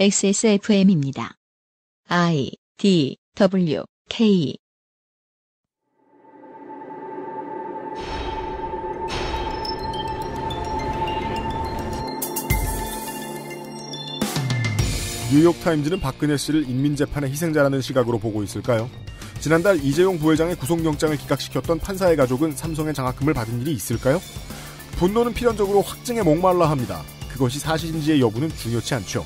XSFM입니다. I D W K 뉴욕타임즈는 박근혜 씨를 인민재판의 희생자라는 시각으로 보고 있을까요? 지난달 이재용 부회장의 구속영장을 기각시켰던 판사의 가족은 삼성의 장학금을 받은 일이 있을까요? 분노는 필연적으로 확증에 목말라 합니다. 그것이 사실인지의 여부는 중요치 않죠.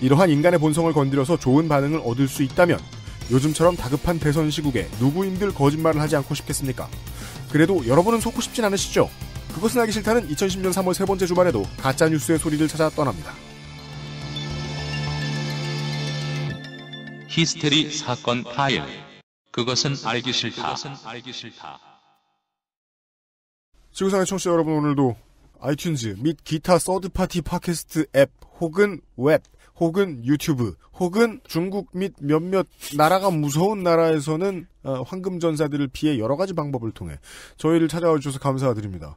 이러한 인간의 본성을 건드려서 좋은 반응을 얻을 수 있다면 요즘처럼 다급한 대선 시국에 누구인들 거짓말을 하지 않고 싶겠습니까? 그래도 여러분은 속고 싶진 않으시죠? 그것은 알기 싫다는 2010년 3월 세 번째 주말에도 가짜 뉴스의 소리를 찾아 떠납니다. 히스테리 사건 파일. 그것은 알기 싫다. 그것은 알기 싫다. 지구상의 청취자 여러분 오늘도 아이튠즈 및 기타 서드파티 팟캐스트 앱 혹은 웹 혹은 유튜브 혹은 중국 및 몇몇 나라가 무서운 나라에서는 어, 황금 전사들을 피해 여러 가지 방법을 통해 저희를 찾아와 주셔서 감사드립니다.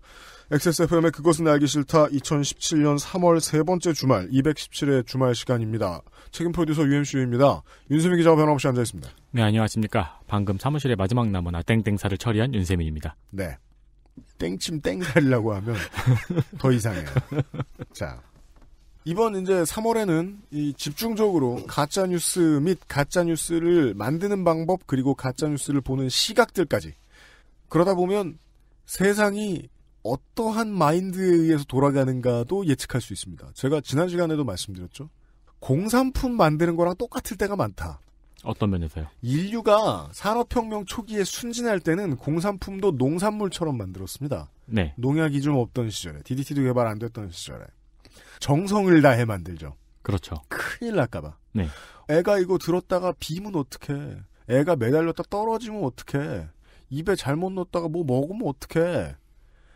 XSFM의 그것은 알기 싫다 2017년 3월 세 번째 주말 217회 주말 시간입니다. 책임 프로듀서 UMCU입니다. 윤세민 기자와 변함없이 앉아있습니다. 네, 안녕하십니까. 방금 사무실의 마지막 나무나 땡땡사를 처리한 윤세민입니다. 네. 땡침 땡살이라고 하면 더 이상해요. 자, 이번 이제 3월에는 이 집중적으로 가짜 뉴스 및 가짜 뉴스를 만드는 방법 그리고 가짜 뉴스를 보는 시각들까지 그러다 보면 세상이 어떠한 마인드에 의해서 돌아가는가도 예측할 수 있습니다. 제가 지난 시간에도 말씀드렸죠. 공산품 만드는 거랑 똑같을 때가 많다. 어떤 면에서요? 인류가 산업혁명 초기에 순진할 때는 공산품도 농산물처럼 만들었습니다. 네. 농약이 좀 없던 시절에, DDT도 개발 안 됐던 시절에. 정성을 다해 만들죠. 그렇죠. 큰일 날까봐. 네. 애가 이거 들었다가 비면 어떡해. 애가 매달렸다 떨어지면 어떡해. 입에 잘못 넣었다가 뭐 먹으면 어떡해.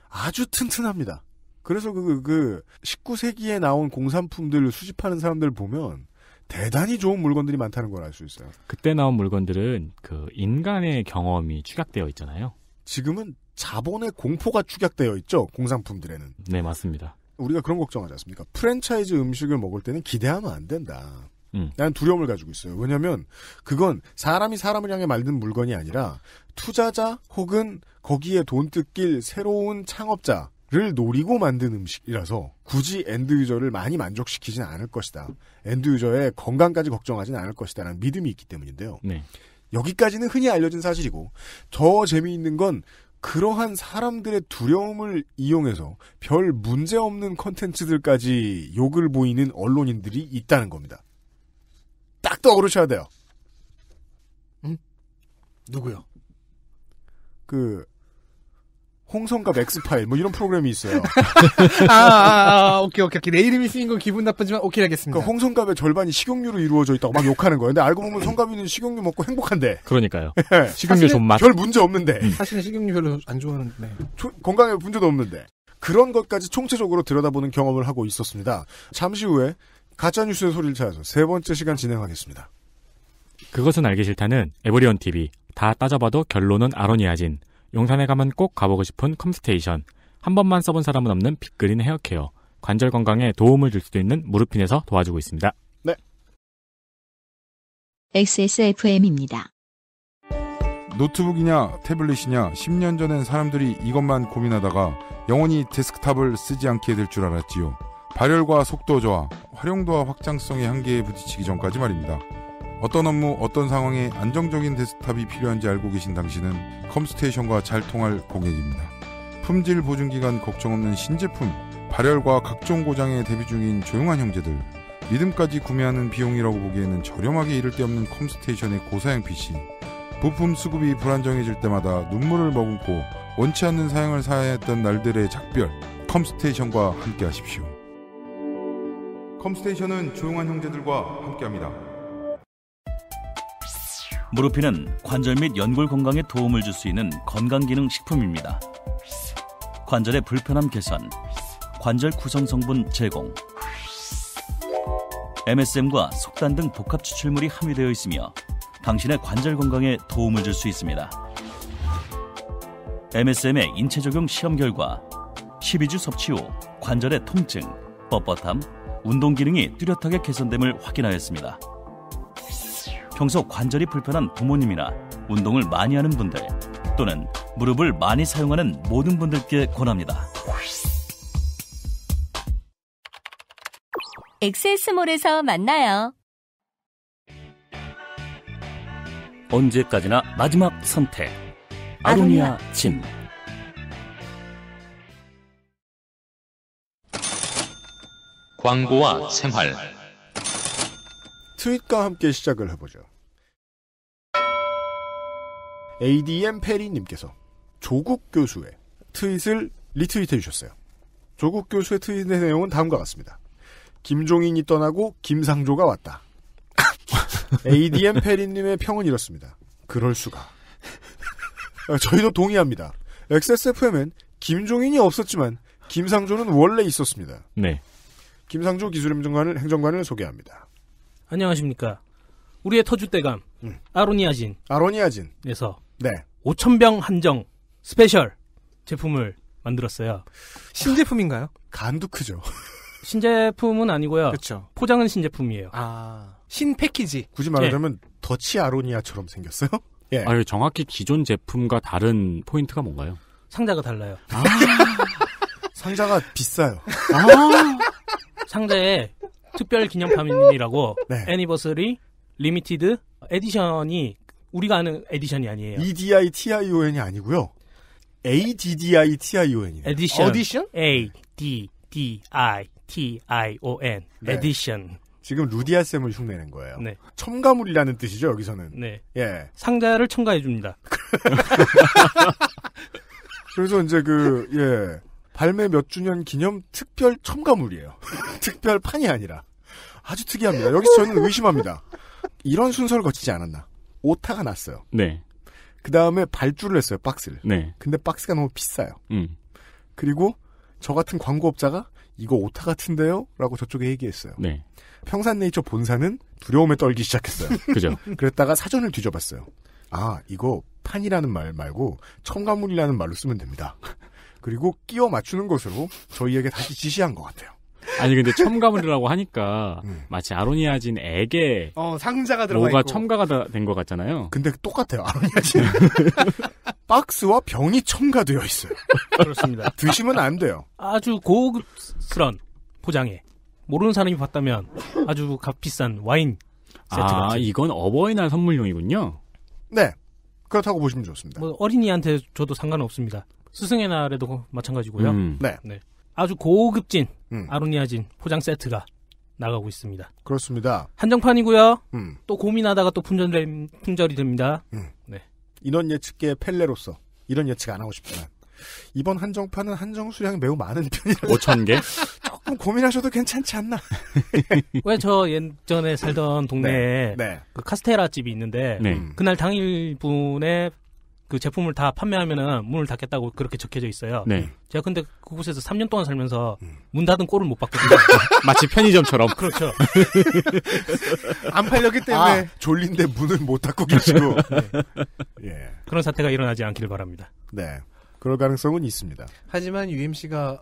아주 튼튼합니다. 그래서 그, 그, 19세기에 그 나온 공산품들을 수집하는 사람들 보면 대단히 좋은 물건들이 많다는 걸 알 수 있어요. 그때 나온 물건들은 그 인간의 경험이 축약되어 있잖아요. 지금은 자본의 공포가 축약되어 있죠. 공산품들에는. 네, 맞습니다. 우리가 그런 걱정하지 않습니까? 프랜차이즈 음식을 먹을 때는 기대하면 안 된다. 음. 난 두려움을 가지고 있어요. 왜냐하면 그건 사람이 사람을 향해 만든 물건이 아니라 투자자 혹은 거기에 돈 뜯길 새로운 창업자를 노리고 만든 음식이라서 굳이 엔드유저를 많이 만족시키진 않을 것이다. 엔드유저의 건강까지 걱정하진 않을 것이다라는 믿음이 있기 때문인데요. 네. 여기까지는 흔히 알려진 사실이고 더 재미있는 건 그러한 사람들의 두려움을 이용해서 별 문제 없는 컨텐츠들까지 욕을 보이는 언론인들이 있다는 겁니다. 딱 떠오르셔야 돼요. 응? 누구요? 그 홍성과 맥스파일 뭐 이런 프로그램이 있어요. 아, 아, 아, 아, 오케이 오케이 오케이 내 이름이 쓰인 건 기분 나쁘지만 오케이 알겠습니다. 그러니까 홍성갑의 절반이 식용유로 이루어져 있다고 막 욕하는 거예요. 근데 알고 보면 음. 성갑이는 식용유 먹고 행복한데. 그러니까요. 예. 식용유 존맛. 별 문제 없는데. 음. 사실은 식용유 별로 안 좋아하는데. 조, 건강에 문제도 없는데. 그런 것까지 총체적으로 들여다보는 경험을 하고 있었습니다. 잠시 후에 가짜뉴스의 소리를 찾아서 세 번째 시간 진행하겠습니다. 그것은 알기 싫다는 에버리온 TV. 다 따져봐도 결론은 아로니아진. 용산에 가면 꼭 가보고 싶은 컴스테이션, 한 번만 써본 사람은 없는 빅그린 헤어케어, 관절 건강에 도움을 줄 수도 있는 무릎핀에서 도와주고 있습니다. 네. XSFM입니다. 노트북이냐 태블릿이냐 10년 전엔 사람들이 이것만 고민하다가 영원히 데스크탑을 쓰지 않게 될 줄 알았지요. 발열과 속도 저하, 활용도와 확장성의 한계에 부딪히기 전까지 말입니다. 어떤 업무, 어떤 상황에 안정적인 데스탑이 필요한지 알고 계신 당신은 컴스테이션과 잘 통할 고객입니다. 품질 보증기간 걱정 없는 신제품, 발열과 각종 고장에 대비 중인 조용한 형제들, 믿음까지 구매하는 비용이라고 보기에는 저렴하게 이를 데 없는 컴스테이션의 고사양 PC, 부품 수급이 불안정해질 때마다 눈물을 머금고 원치 않는 사양을 사야 했던 날들의 작별, 컴스테이션과 함께 하십시오. 컴스테이션은 조용한 형제들과 함께합니다. 무르피는 관절 및 연골 건강에 도움을 줄 수 있는 건강기능 식품입니다. 관절의 불편함 개선, 관절 구성 성분 제공, MSM과 속단 등 복합 추출물이 함유되어 있으며 당신의 관절 건강에 도움을 줄 수 있습니다. MSM의 인체 적용 시험 결과 12주 섭취 후 관절의 통증, 뻣뻣함, 운동 기능이 뚜렷하게 개선됨을 확인하였습니다. 평소 관절이 불편한 부모님이나 운동을 많이 하는 분들 또는 무릎을 많이 사용하는 모든 분들께 권합니다. 엑세스몰에서 만나요. 언제까지나 마지막 선택. 아로니아 짐 광고와 생활. 트윗과 함께 시작을 해보죠. ADM 페리님께서 조국 교수의 트윗을 리트윗해 주셨어요. 조국 교수의 트윗의 내용은 다음과 같습니다. 김종인이 떠나고 김상조가 왔다. ADM 페리님의 평은 이렇습니다. 그럴 수가. 아, 저희도 동의합니다. XSFM은 김종인이 없었지만 김상조는 원래 있었습니다. 네. 김상조 기술행정관을 행정관을 소개합니다. 안녕하십니까. 우리의 터줏대감 음. 아로니아진 아로니아진에서 네. 5,000병 한정 스페셜 제품을 만들었어요. 신제품인가요? 간도 크죠. 신제품은 아니고요. 그렇죠. 포장은 신제품이에요. 아, 신 패키지. 굳이 말하자면 예. 더치 아로니아처럼 생겼어요? 예. 아, 정확히 기존 제품과 다른 포인트가 뭔가요? 상자가 달라요. 아. 상자가 비싸요. 아. 상자에 특별 기념판이라고 네. 애니버서리 리미티드 에디션이 우리가 아는 에디션이 아니에요. EDI TION이 아니고요. ADDI TION이에요. 에디션. 어디션? A D D I T I O N. 네. 에디션. 지금 루디아 쌤을 흉내낸 거예요. 네. 첨가물이라는 뜻이죠 여기서는. 네. 예. 상자를 첨가해 줍니다. 그래서 이제 그 예. 발매 몇 주년 기념 특별 첨가물이에요. 특별 판이 아니라 아주 특이합니다. 여기서 저는 의심합니다. 이런 순서를 거치지 않았나. 오타가 났어요. 네. 그 다음에 발주를 했어요, 박스를. 네. 근데 박스가 너무 비싸요. 음. 그리고 저 같은 광고업자가 이거 오타 같은데요? 라고 저쪽에 얘기했어요. 네. 평산네이처 본사는 두려움에 떨기 시작했어요. 그죠. 그랬다가 사전을 뒤져봤어요. 아, 이거 판이라는 말 말고 첨가물이라는 말로 쓰면 됩니다. 그리고 끼워 맞추는 것으로 저희에게 다시 지시한 것 같아요. 아니 근데 첨가물이라고 하니까 음. 마치 아로니아진 액에 어, 상자가 들어가 뭐가 있고. 첨가가 된 것 같잖아요. 근데 똑같아요. 아로니아진 박스와 병이 첨가되어 있어요. 그렇습니다. 드시면 안 돼요. 아주 고급스런 포장에 모르는 사람이 봤다면 아주 값비싼 와인 세트 아 같은. 이건 어버이날 선물용이군요. 네. 그렇다고 보시면 좋습니다. 뭐 어린이한테 줘도 상관없습니다. 스승의 날에도 마찬가지고요. 음. 네. 네. 아주 고급진 음. 아로니아진 포장 세트가 나가고 있습니다. 그렇습니다. 한정판이고요. 음. 또 고민하다가 또품절 품절이 됩니다. 음. 네. 인원 예측계 펠레로서 이런 예측 안 하고 싶지만 이번 한정판은 한정 수량이 매우 많은 편이라 에 5천 개? 조금 고민하셔도 괜찮지 않나? 왜저 예전에 살던 동네에 네. 네. 그 카스테라 집이 있는데 네. 음. 그날 당일분에 그 제품을 다 판매하면은 문을 닫겠다고 그렇게 적혀져 있어요. 네. 제가 근데 그곳에서 3년 동안 살면서 음. 문 닫은 꼴을 못 봤거든요. 마치 편의점처럼. 그렇죠. 안 팔렸기 때문에 아, 졸린데 문을 못 닫고 계시고. 네. 예. 그런 사태가 일어나지 않기를 바랍니다. 네. 그럴 가능성은 있습니다. 하지만 UMC가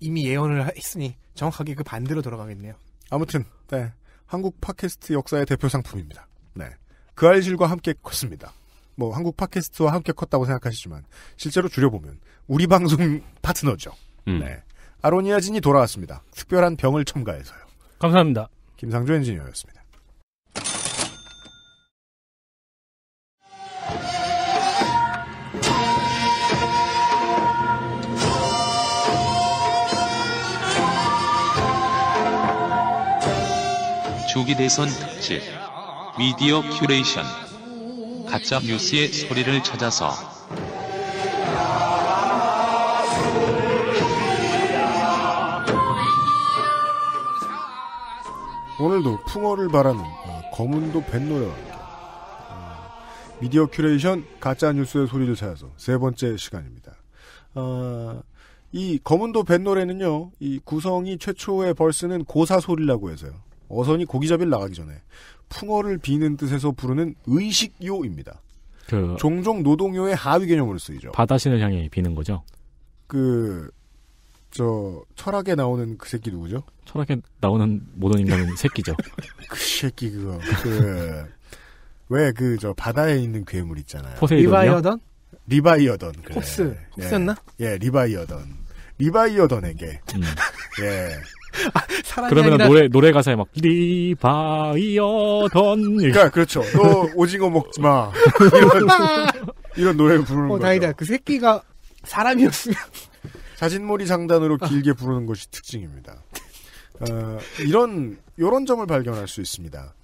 이미 예언을 했으니 정확하게 그 반대로 돌아가겠네요. 아무튼 네. 한국 팟캐스트 역사의 대표 상품입니다. 네. 그 알실과 함께 컸습니다. 뭐 한국 팟캐스트와 함께 컸다고 생각하시지만 실제로 줄여보면 우리 방송 파트너죠. 음. 네. 아로니아 진이 돌아왔습니다. 특별한 병을 첨가해서요. 감사합니다. 김상조 엔지니어였습니다. 조기 대선 특집 미디어 큐레이션 가짜 뉴스의 소리를 찾아서 오늘도 풍어를 바라는 검은도 어, 뱃노래와 함께 어, 미디어 큐레이션 가짜 뉴스의 소리를 찾아서 세 번째 시간입니다. 어, 이 검은도 뱃노래는요, 이 구성이 최초의 벌스는 고사 소리라고 해서요. 어선이 고기잡이를 나가기 전에 풍어를 비는 뜻에서 부르는 의식요입니다. 그 종종 노동요의 하위 개념으로 쓰이죠. 바다신을 향해 비는 거죠. 그 저 철학에 나오는 그 새끼 누구죠? 철학에 나오는 모든 인간은 새끼죠. 그 새끼 그거 그왜 그 저 바다에 있는 괴물 있잖아요. 리바이어던? 리바이어던. 그래. 혹스 예. 혹스였나? 예, 예 리바이어던. 리바이어던에게 음. 예. 아, 그러면 향이라... 노래 노래 가사에 막 리바이어던 그러니까 그렇죠. 너 오징어 먹지 마 이런 이런 노래를 부르는 어, 다행이다. 그 새끼가 사람이었으면 자진몰이 상단으로 길게 부르는 것이 특징입니다. 어, 이런 이런 점을 발견할 수 있습니다.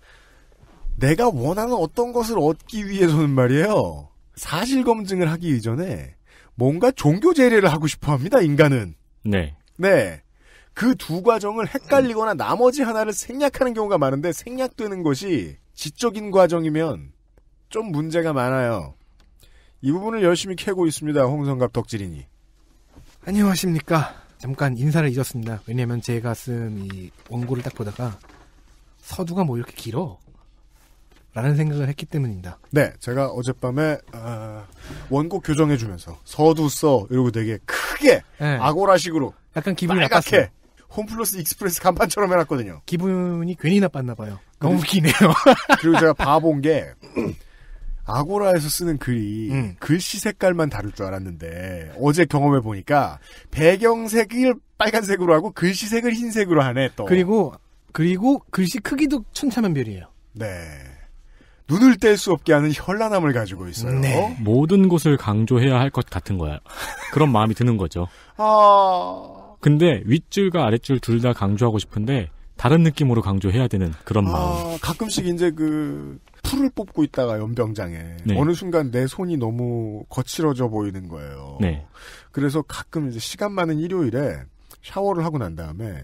내가 원하는 어떤 것을 얻기 위해서는 말이에요. 사실 검증을 하기 이전에 뭔가 종교 제례를 하고 싶어 합니다, 인간은. 네. 네. 그두 과정을 헷갈리거나 음. 나머지 하나를 생략하는 경우가 많은데 생략되는 것이 지적인 과정이면 좀 문제가 많아요. 이 부분을 열심히 캐고 있습니다. 홍성갑 덕질이니 안녕하십니까. 잠깐 인사를 잊었습니다. 왜냐면 제가 쓴 이 원고를 딱 보다가 서두가 뭐 이렇게 길어? 라는 생각을 했기 때문입니다. 네, 제가 어젯밤에 어, 원고 교정해주면서 서두 써 이러고 되게 크게 네. 아고라식으로 약간 기분이 빨갛게 홈플러스 익스프레스 간판처럼 해놨거든요. 기분이 괜히 나빴나 봐요. 너무 기네요. 그리고 제가 봐본 게 아고라에서 쓰는 글이 음. 글씨 색깔만 다를 줄 알았는데 어제 경험해 보니까 배경색을 빨간색으로 하고 글씨색을 흰색으로 하네 또. 그리고 그리고 글씨 크기도 천차만별이에요. 네. 눈을 뗄 수 없게 하는 현란함을 가지고 있어요. 네. 모든 곳을 강조해야 할 것 같은 거야. 그런 마음이 드는 거죠. 아, 근데 윗줄과 아랫줄 둘 다 강조하고 싶은데 다른 느낌으로 강조해야 되는 그런 아, 마음. 아, 가끔씩 이제 그 풀을 뽑고 있다가 연병장에 네. 어느 순간 내 손이 너무 거칠어져 보이는 거예요. 네. 그래서 가끔 이제 시간 많은 일요일에 샤워를 하고 난 다음에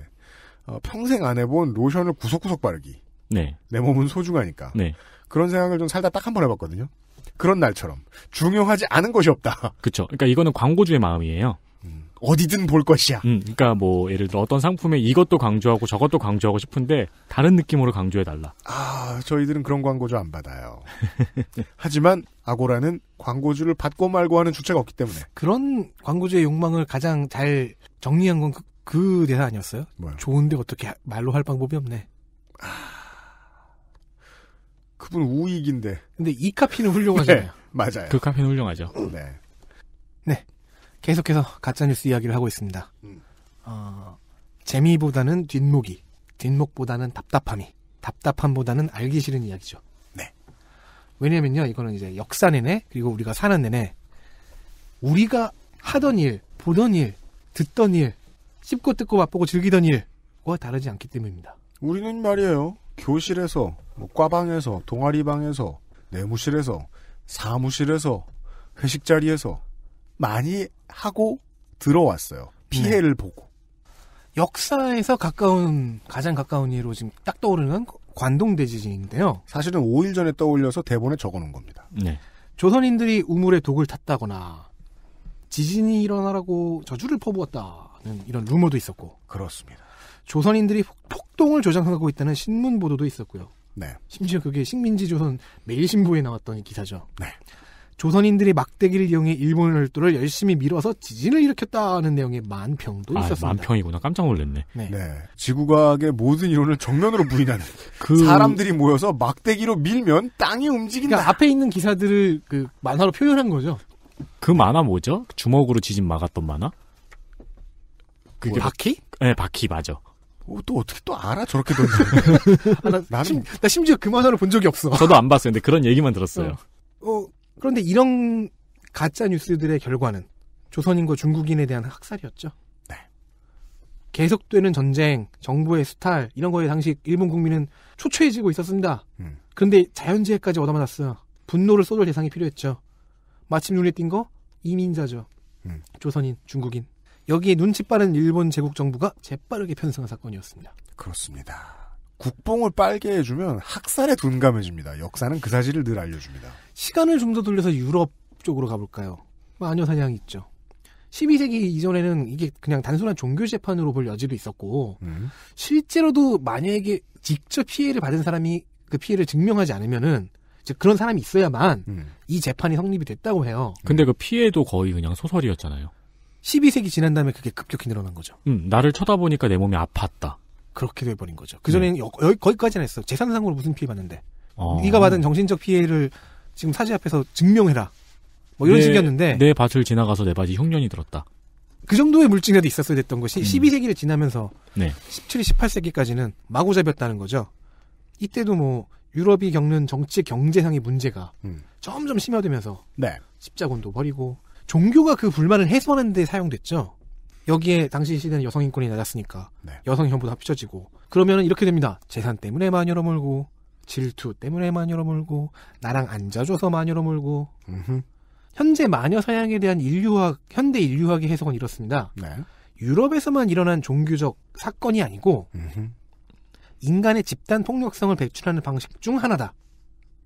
어, 평생 안 해본 로션을 구석구석 바르기. 네. 내 몸은 소중하니까. 네. 그런 생각을 좀 살다 딱 한번 해봤거든요. 그런 날처럼 중요하지 않은 것이 없다. 그렇죠. 그러니까 이거는 광고주의 마음이에요. 어디든 볼 것이야. 음, 그러니까 뭐 예를 들어 어떤 상품에 이것도 강조하고 저것도 강조하고 싶은데 다른 느낌으로 강조해 달라. 아, 저희들은 그런 광고주 안 받아요. 하지만 아고라는 광고주를 받고 말고 하는 주체가 없기 때문에 그런 광고주의 욕망을 가장 잘 정리한 건그 그 대사 아니었어요? 뭐요? 좋은데 어떻게 말로 할 방법이 없네. 아, 그분 우익인데. 근데 이 카피는 훌륭하잖아요. 네, 맞아요. 그 카피는 훌륭하죠. 네. 네. 계속해서 가짜뉴스 이야기를 하고 있습니다. 음. 어, 재미보다는 뒷목이, 뒷목보다는 답답함이, 답답함보다는 알기 싫은 이야기죠. 네. 왜냐면요, 이거는 이제 역사 내내, 그리고 우리가 사는 내내, 우리가 하던 일, 보던 일, 듣던 일, 씹고 뜯고 맛보고 즐기던 일과 다르지 않기 때문입니다. 우리는 말이에요. 교실에서, 뭐 과방에서, 동아리방에서, 내무실에서, 사무실에서, 회식 자리에서 많이 하고 들어왔어요. 피해를 네. 보고. 역사에서 가까운 가장 가까운 예로 지금 딱 떠오르는 관동 대지진인데요. 사실은 5일 전에 떠올려서 대본에 적어놓은 겁니다. 네. 조선인들이 우물에 독을 탔다거나 지진이 일어나라고 저주를 퍼부었다는 이런 루머도 있었고 그렇습니다. 조선인들이 폭동을 조장하고 있다는 신문 보도도 있었고요. 네. 심지어 그게 식민지 조선 매일신보에 나왔던 기사죠. 네. 조선인들이 막대기를 이용해 일본 열도를 열심히 밀어서 지진을 일으켰다는 내용의 만평도 아, 있었습니다. 만평이구나. 깜짝 놀랐네. 네. 네. 지구과학의 모든 이론을 정면으로 부인하는 그... 사람들이 모여서 막대기로 밀면 땅이 움직인다. 그러니까 앞에 있는 기사들을 그 만화로 표현한 거죠. 그 만화 뭐죠? 주먹으로 지진 막았던 만화? 그게 뭐, 바퀴? 네, 바퀴 맞아. 어, 또 어떻게 또 알아 저렇게 던지? 아, 나, 나는... 나 심지어 그 만화를 본 적이 없어. 저도 안 봤어요. 근데 그런 얘기만 들었어요. 어. 어. 그런데 이런 가짜 뉴스들의 결과는 조선인과 중국인에 대한 학살이었죠. 네. 계속되는 전쟁, 정부의 수탈 이런 거에 당시 일본 국민은 초췌해지고 있었습니다. 음. 그런데 자연재해까지 얻어맞았어요. 분노를 쏟을 대상이 필요했죠. 마침 눈에 띈 거 이민자죠. 음. 조선인, 중국인. 여기에 눈치 빠른 일본 제국 정부가 재빠르게 편성한 사건이었습니다. 그렇습니다. 국뽕을 빨게 해주면 학살에 둔감해집니다. 역사는 그 사실을 늘 알려줍니다. 시간을 좀 더 돌려서 유럽 쪽으로 가볼까요? 마녀 뭐 사냥이 있죠. 12세기 이전에는 이게 그냥 단순한 종교 재판으로 볼 여지도 있었고 음. 실제로도 마녀에게 직접 피해를 받은 사람이 그 피해를 증명하지 않으면은 즉 그런 사람이 있어야만 음. 이 재판이 성립이 됐다고 해요. 근데 그 피해도 거의 그냥 소설이었잖아요. 12세기 지난 다음에 그게 급격히 늘어난 거죠. 음, 나를 쳐다보니까 내 몸이 아팠다. 그렇게 돼버린 거죠. 그전엔 네. 여, 거기까지는 했어. 재산상으로 무슨 피해 받는데. 어. 네가 받은 정신적 피해를 지금 사지 앞에서 증명해라. 뭐 이런 내, 네. 식이었는데. 내 네 밭을 지나가서 내 네 바지 흉년이 들었다. 그 정도의 물증이라도 있었어야 됐던 것이 음. 12세기를 지나면서 네. 17, 18세기까지는 마구잡혔다는 거죠. 이때도 뭐 유럽이 겪는 정치 경제상의 문제가 음. 점점 심화되면서 네. 십자군도 버리고 종교가 그 불만을 해소하는 데 사용됐죠. 여기에 당시 시대는 여성 인권이 낮았으니까 네. 여성 혐오도 합쳐지고 그러면은 이렇게 됩니다. 재산 때문에 마녀로 몰고 질투 때문에 마녀로 몰고 나랑 앉아줘서 마녀로 몰고 현재 마녀 사양에 대한 인류학 현대 인류학의 해석은 이렇습니다. 네. 유럽에서만 일어난 종교적 사건이 아니고 음흠. 인간의 집단 폭력성을 배출하는 방식 중 하나다.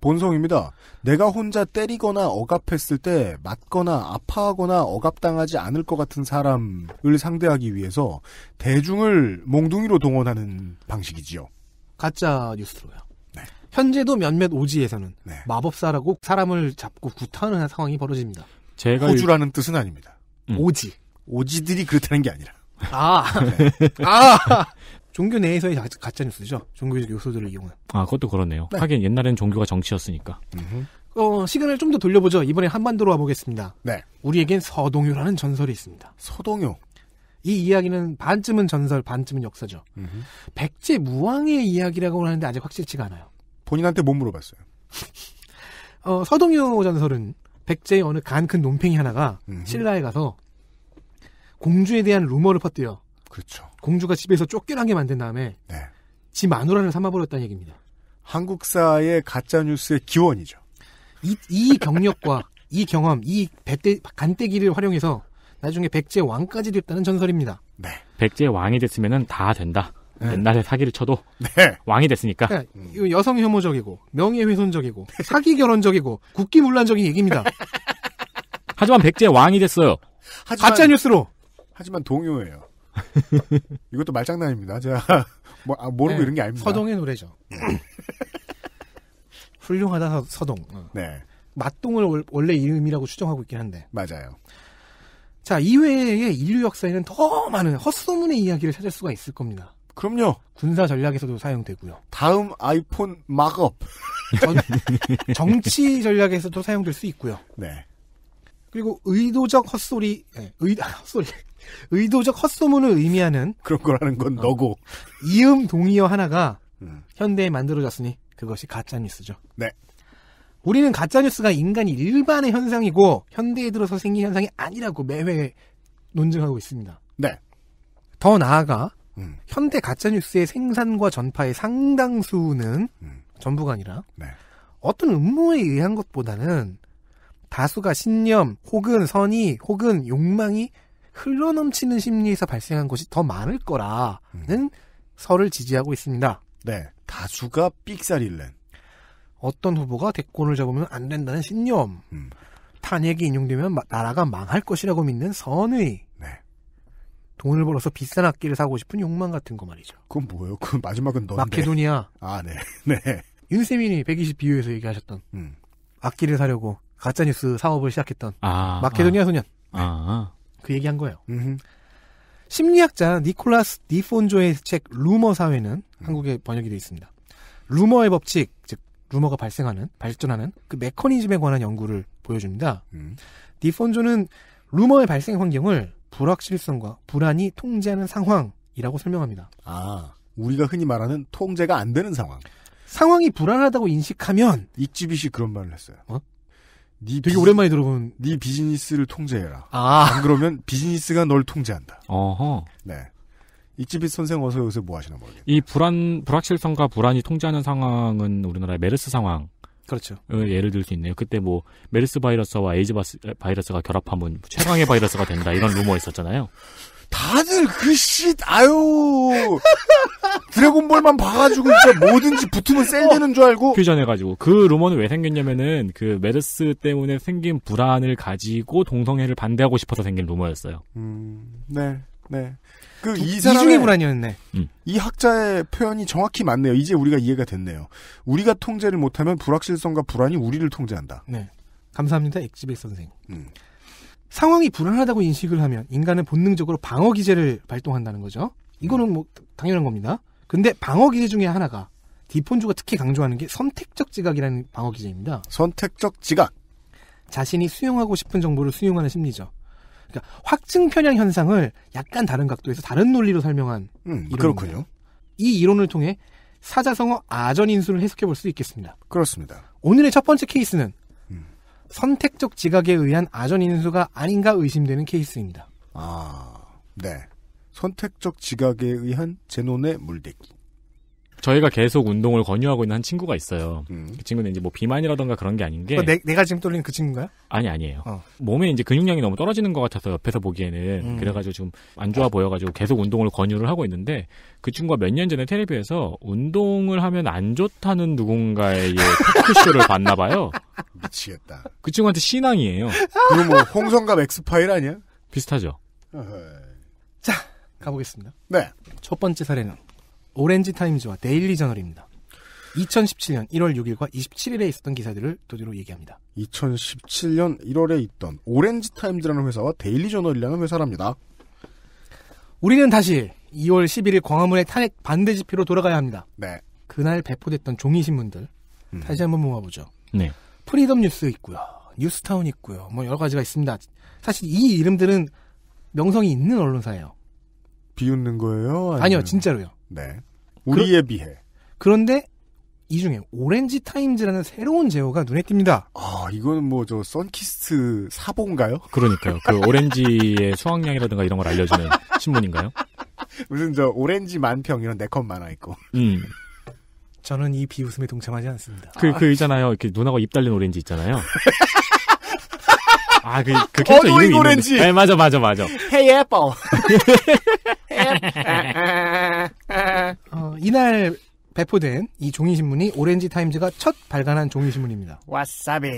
본성입니다. 내가 혼자 때리거나 억압했을 때 맞거나 아파하거나 억압당하지 않을 것 같은 사람을 상대하기 위해서 대중을 몽둥이로 동원하는 방식이지요. 가짜 뉴스로요. 네. 현재도 몇몇 오지에서는 네. 마법사라고 사람을 잡고 구타하는 상황이 벌어집니다. 제가 호주라는 일... 뜻은 아닙니다. 음. 오지. 오지들이 그렇다는 게 아니라. 아, 네. 아, 종교 내에서의 가짜 뉴스죠. 종교적 요소들을 이용한. 아, 그것도 그렇네요. 네. 하긴 옛날엔 종교가 정치였으니까. 어, 시간을 좀 더 돌려보죠. 이번에 한반도로 와보겠습니다. 네. 우리에겐 서동요라는 전설이 있습니다. 서동요. 이 이야기는 반쯤은 전설, 반쯤은 역사죠. 음흠. 백제 무왕의 이야기라고 하는데 아직 확실치가 않아요. 본인한테 못 물어봤어요. 어, 서동요 전설은 백제의 어느 간큰 논팽이 하나가 음흠. 신라에 가서 공주에 대한 루머를 퍼뜨려 그렇죠. 공주가 집에서 쫓겨나게 만든 다음에 네. 지 마누라를 삼아버렸다는 얘기입니다. 한국사의 가짜 뉴스의 기원이죠. 이, 이 경력과 이 경험, 이 백대, 간떼기를 활용해서 나중에 백제 왕까지 됐다는 전설입니다. 네. 백제 왕이 됐으면 다 된다. 네. 옛날에 사기를 쳐도 네. 왕이 됐으니까 네. 여성 혐오적이고 명예훼손적이고 사기 결혼적이고 국기문란적인 얘기입니다. 하지만 백제 왕이 됐어요. 하지만, 가짜 뉴스로. 하지만 동요예요. 이것도 말장난입니다. 제가 뭐, 아, 모르고 네, 이런 게 아닙니다. 서동의 노래죠. 훌륭하다 서, 동 어. 네. 맛동을 원래 이름이라고 추정하고 있긴 한데. 맞아요. 자, 이외의 인류 역사에는 더 많은 헛소문의 이야기를 찾을 수가 있을 겁니다. 그럼요. 군사 전략에서도 사용되고요. 다음 아이폰 막업. 정치 전략에서도 사용될 수 있고요. 네. 그리고 의도적 헛소리, 네, 의, 헛소리, 의도적 헛소문을 의미하는 그런 거라는 건 어, 너고 이음 동의어 하나가 음. 현대에 만들어졌으니 그것이 가짜 뉴스죠. 네. 우리는 가짜 뉴스가 인간이 일반의 현상이고 현대에 들어서 생긴 현상이 아니라고 매회 논증하고 있습니다. 네. 더 나아가 음. 현대 가짜 뉴스의 생산과 전파의 상당수는 음. 전부가 아니라 네. 어떤 음모에 의한 것보다는 다수가 신념 혹은 선의 혹은 욕망이 흘러넘치는 심리에서 발생한 것이 더 많을 거라는 음. 설을 지지하고 있습니다. 네. 다수가 삑사리렌 어떤 후보가 대권을 잡으면 안 된다는 신념. 음. 탄핵이 인용되면 나라가 망할 것이라고 믿는 선의. 네. 돈을 벌어서 비싼 악기를 사고 싶은 욕망 같은 거 말이죠. 그건 뭐예요? 그 마지막은 너데 마케도니아. 아, 네. 네. 윤세민이 1 2 0비유에서 얘기하셨던 음. 악기를 사려고 가짜뉴스 사업을 시작했던 아, 마케도니아 아. 소년. 네. 아. 그 얘기한 거예요. 음흠. 심리학자 니콜라스 니폰조의책 루머 사회는 음. 한국에 번역이 되어 있습니다. 루머의 법칙, 즉 루머가 발생하는, 발전하는 그 메커니즘에 관한 연구를 보여줍니다. 음. 디폰조는 루머의 발생 환경을 불확실성과 불안이 통제하는 상황이라고 설명합니다. 아, 우리가 흔히 말하는 통제가 안 되는 상황. 상황이 불안하다고 인식하면 익지빗이 그런 말을 했어요. 어? 네 되게 비... 오랜만에 들어본 네 비즈니스를 통제해라. 아. 안 그러면 비즈니스가 널 통제한다. 어허. 네. 이집이 선생 어서 여기서 뭐 하시나 모르겠네요. 이 불안 불확실성과 불안이 통제하는 상황은 우리나라의 메르스 상황. 그렇죠. 어, 예를 들 수 있네요. 그때 뭐 메르스 바이러스와 에이즈 바이러스가 결합하면 최강의 바이러스가 된다 이런 루머 있었잖아요. 다들 그 씨, 아유. 드래곤볼만 봐가지고 진짜 뭐든지 붙으면 셀되는 줄 알고. 퓨전해가지고. 그, 그 루머는 왜 생겼냐면은 그 메르스 때문에 생긴 불안을 가지고 동성애를 반대하고 싶어서 생긴 루머였어요. 음, 네, 네. 그이 중에 불안이었네. 음. 이 학자의 표현이 정확히 맞네요. 이제 우리가 이해가 됐네요. 우리가 통제를 못하면 불확실성과 불안이 우리를 통제한다. 네. 감사합니다, 엑지백 선생. 음. 상황이 불안하다고 인식을 하면 인간은 본능적으로 방어 기제를 발동한다는 거죠. 이거는 뭐 당연한 겁니다. 근데 방어 기제 중에 하나가 디폰주가 특히 강조하는 게 선택적 지각이라는 방어 기제입니다. 선택적 지각. 자신이 수용하고 싶은 정보를 수용하는 심리죠. 그러니까 확증 편향 현상을 약간 다른 각도에서 다른 논리로 설명한 음, 그렇군요. 이 이론을 통해 사자성어 아전인수를 해석해 볼 수 있겠습니다. 그렇습니다. 오늘의 첫 번째 케이스는 선택적 지각에 의한 아전 인수가 아닌가 의심되는 케이스입니다. 아, 네. 선택적 지각에 의한 제논의 물대기. 저희가 계속 운동을 권유하고 있는 한 친구가 있어요. 음. 그 친구는 이제 뭐 비만이라던가 그런 게 아닌 게 어, 내, 내가 지금 떨리는 그 친구인가요? 아니 아니에요. 어. 몸에 이제 근육량이 너무 떨어지는 것 같아서 옆에서 보기에는 음. 그래가지고 좀안 좋아 보여가지고 계속 운동을 권유를 하고 있는데 그 친구가 몇 년 전에 테레비에서 운동을 하면 안 좋다는 누군가의 토크쇼를 봤나 봐요. 미치겠다. 그 친구한테 신앙이에요. 그럼 뭐 홍성갑 엑스파일 아니야? 비슷하죠. 자 가보겠습니다. 네. 첫 번째 사례는 오렌지 타임즈와 데일리 저널입니다. 2017년 1월 6일과 27일에 있었던 기사들을 도대로 얘기합니다. 2017년 1월에 있던 오렌지 타임즈라는 회사와 데일리 저널이라는 회사랍니다. 우리는 다시 2월 11일 광화문의 탄핵 반대 지표로 돌아가야 합니다. 네. 그날 배포됐던 종이 신문들 음. 다시 한번 모아보죠. 네. 프리덤 뉴스 있고요, 뉴스타운 있고요, 뭐 여러 가지가 있습니다. 사실 이 이름들은 명성이 있는 언론사예요. 비웃는 거예요? 아니면... 아니요 진짜로요. 네. 우리에 그, 비해. 그런데 이 중에 오렌지 타임즈라는 새로운 제어가 눈에 띕니다. 아, 이거는 뭐 저 선키스트 사본가요? 그러니까요. 그 오렌지의 수확량이라든가 이런 걸 알려주는 신문인가요? 무슨 저 오렌지 만평 이런 네컷 만화 있고. 음. 저는 이 비웃음에 동참하지 않습니다. 그, 그 아. 있잖아요. 이렇게 눈하고 입 달린 오렌지 있잖아요. 아, 그, 그 캐릭터 이름이 오렌지. 네, 맞아, 맞아, 맞아. 헤이 애플. 이날 배포된 이 종이신문이 오렌지 타임즈가 첫 발간한 종이신문입니다. 와사비.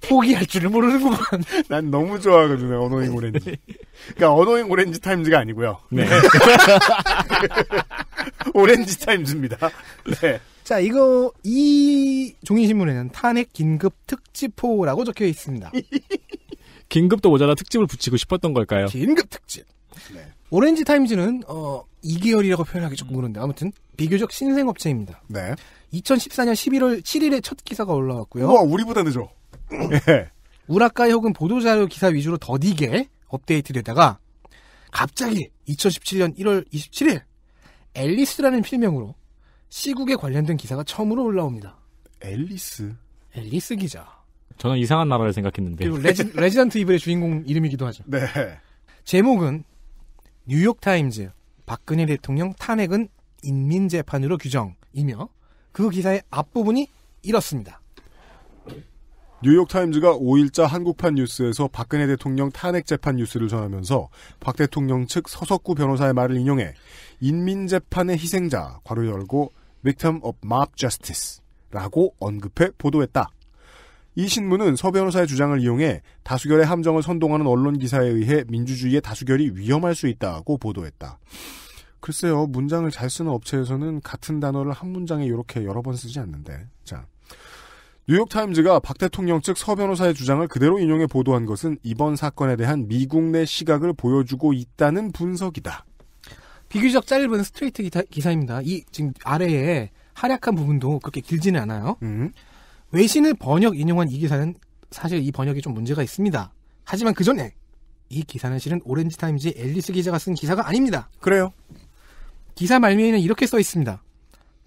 포기할 줄 모르는구만. 난 너무 좋아하거든요, 언어잉 오렌지. 그러니까 언어잉 오렌지 타임즈가 아니고요. 네. 오렌지 타임즈입니다. 네. 자, 이거 이 종이신문에는 탄핵 긴급 특집포라고 적혀 있습니다. 긴급도 모자라 특집을 붙이고 싶었던 걸까요? 긴급 특집. 네. 오렌지 타임즈는 어 2개월이라고 표현하기 조금 그런데 아무튼 비교적 신생 업체입니다. 네. 2014년 11월 7일에 첫 기사가 올라왔고요. 와 우리보다 늦어. 예. 예. 우라카이 혹은 보도자료 기사 위주로 더디게 업데이트되다가 갑자기 2017년 1월 27일 앨리스라는 필명으로 시국에 관련된 기사가 처음으로 올라옵니다. 앨리스. 앨리스 기자. 저는 이상한 나라를 생각했는데. 그리고 레지, 레지던트 이블의 주인공 이름이기도 하죠. 네. 제목은 뉴욕타임즈 박근혜 대통령 탄핵은 인민재판으로 규정이며 그 기사의 앞부분이 이렇습니다. 뉴욕타임즈가 5일자 한국판 뉴스에서 박근혜 대통령 탄핵 재판 뉴스를 전하면서 박 대통령 측 서석구 변호사의 말을 인용해 인민재판의 희생자 괄호 열고 victim of mob justice라고 언급해 보도했다. 이 신문은 서 변호사의 주장을 이용해 다수결의 함정을 선동하는 언론 기사에 의해 민주주의의 다수결이 위험할 수 있다고 보도했다. 글쎄요, 문장을 잘 쓰는 업체에서는 같은 단어를 한 문장에 이렇게 여러 번 쓰지 않는데. 자. 뉴욕타임즈가 박 대통령 측 서 변호사의 주장을 그대로 인용해 보도한 것은 이번 사건에 대한 미국 내 시각을 보여주고 있다는 분석이다. 비교적 짧은 스트레이트 기사, 입니다이 지금 아래에 하략한 부분도 그렇게 길지는 않아요. 음. 외신을 번역 인용한 이 기사는 사실 이 번역이 좀 문제가 있습니다. 하지만 그 전에 이 기사는 실은 오렌지타임즈의 앨리스 기자가 쓴 기사가 아닙니다. 그래요. 기사 말미에는 이렇게 써 있습니다.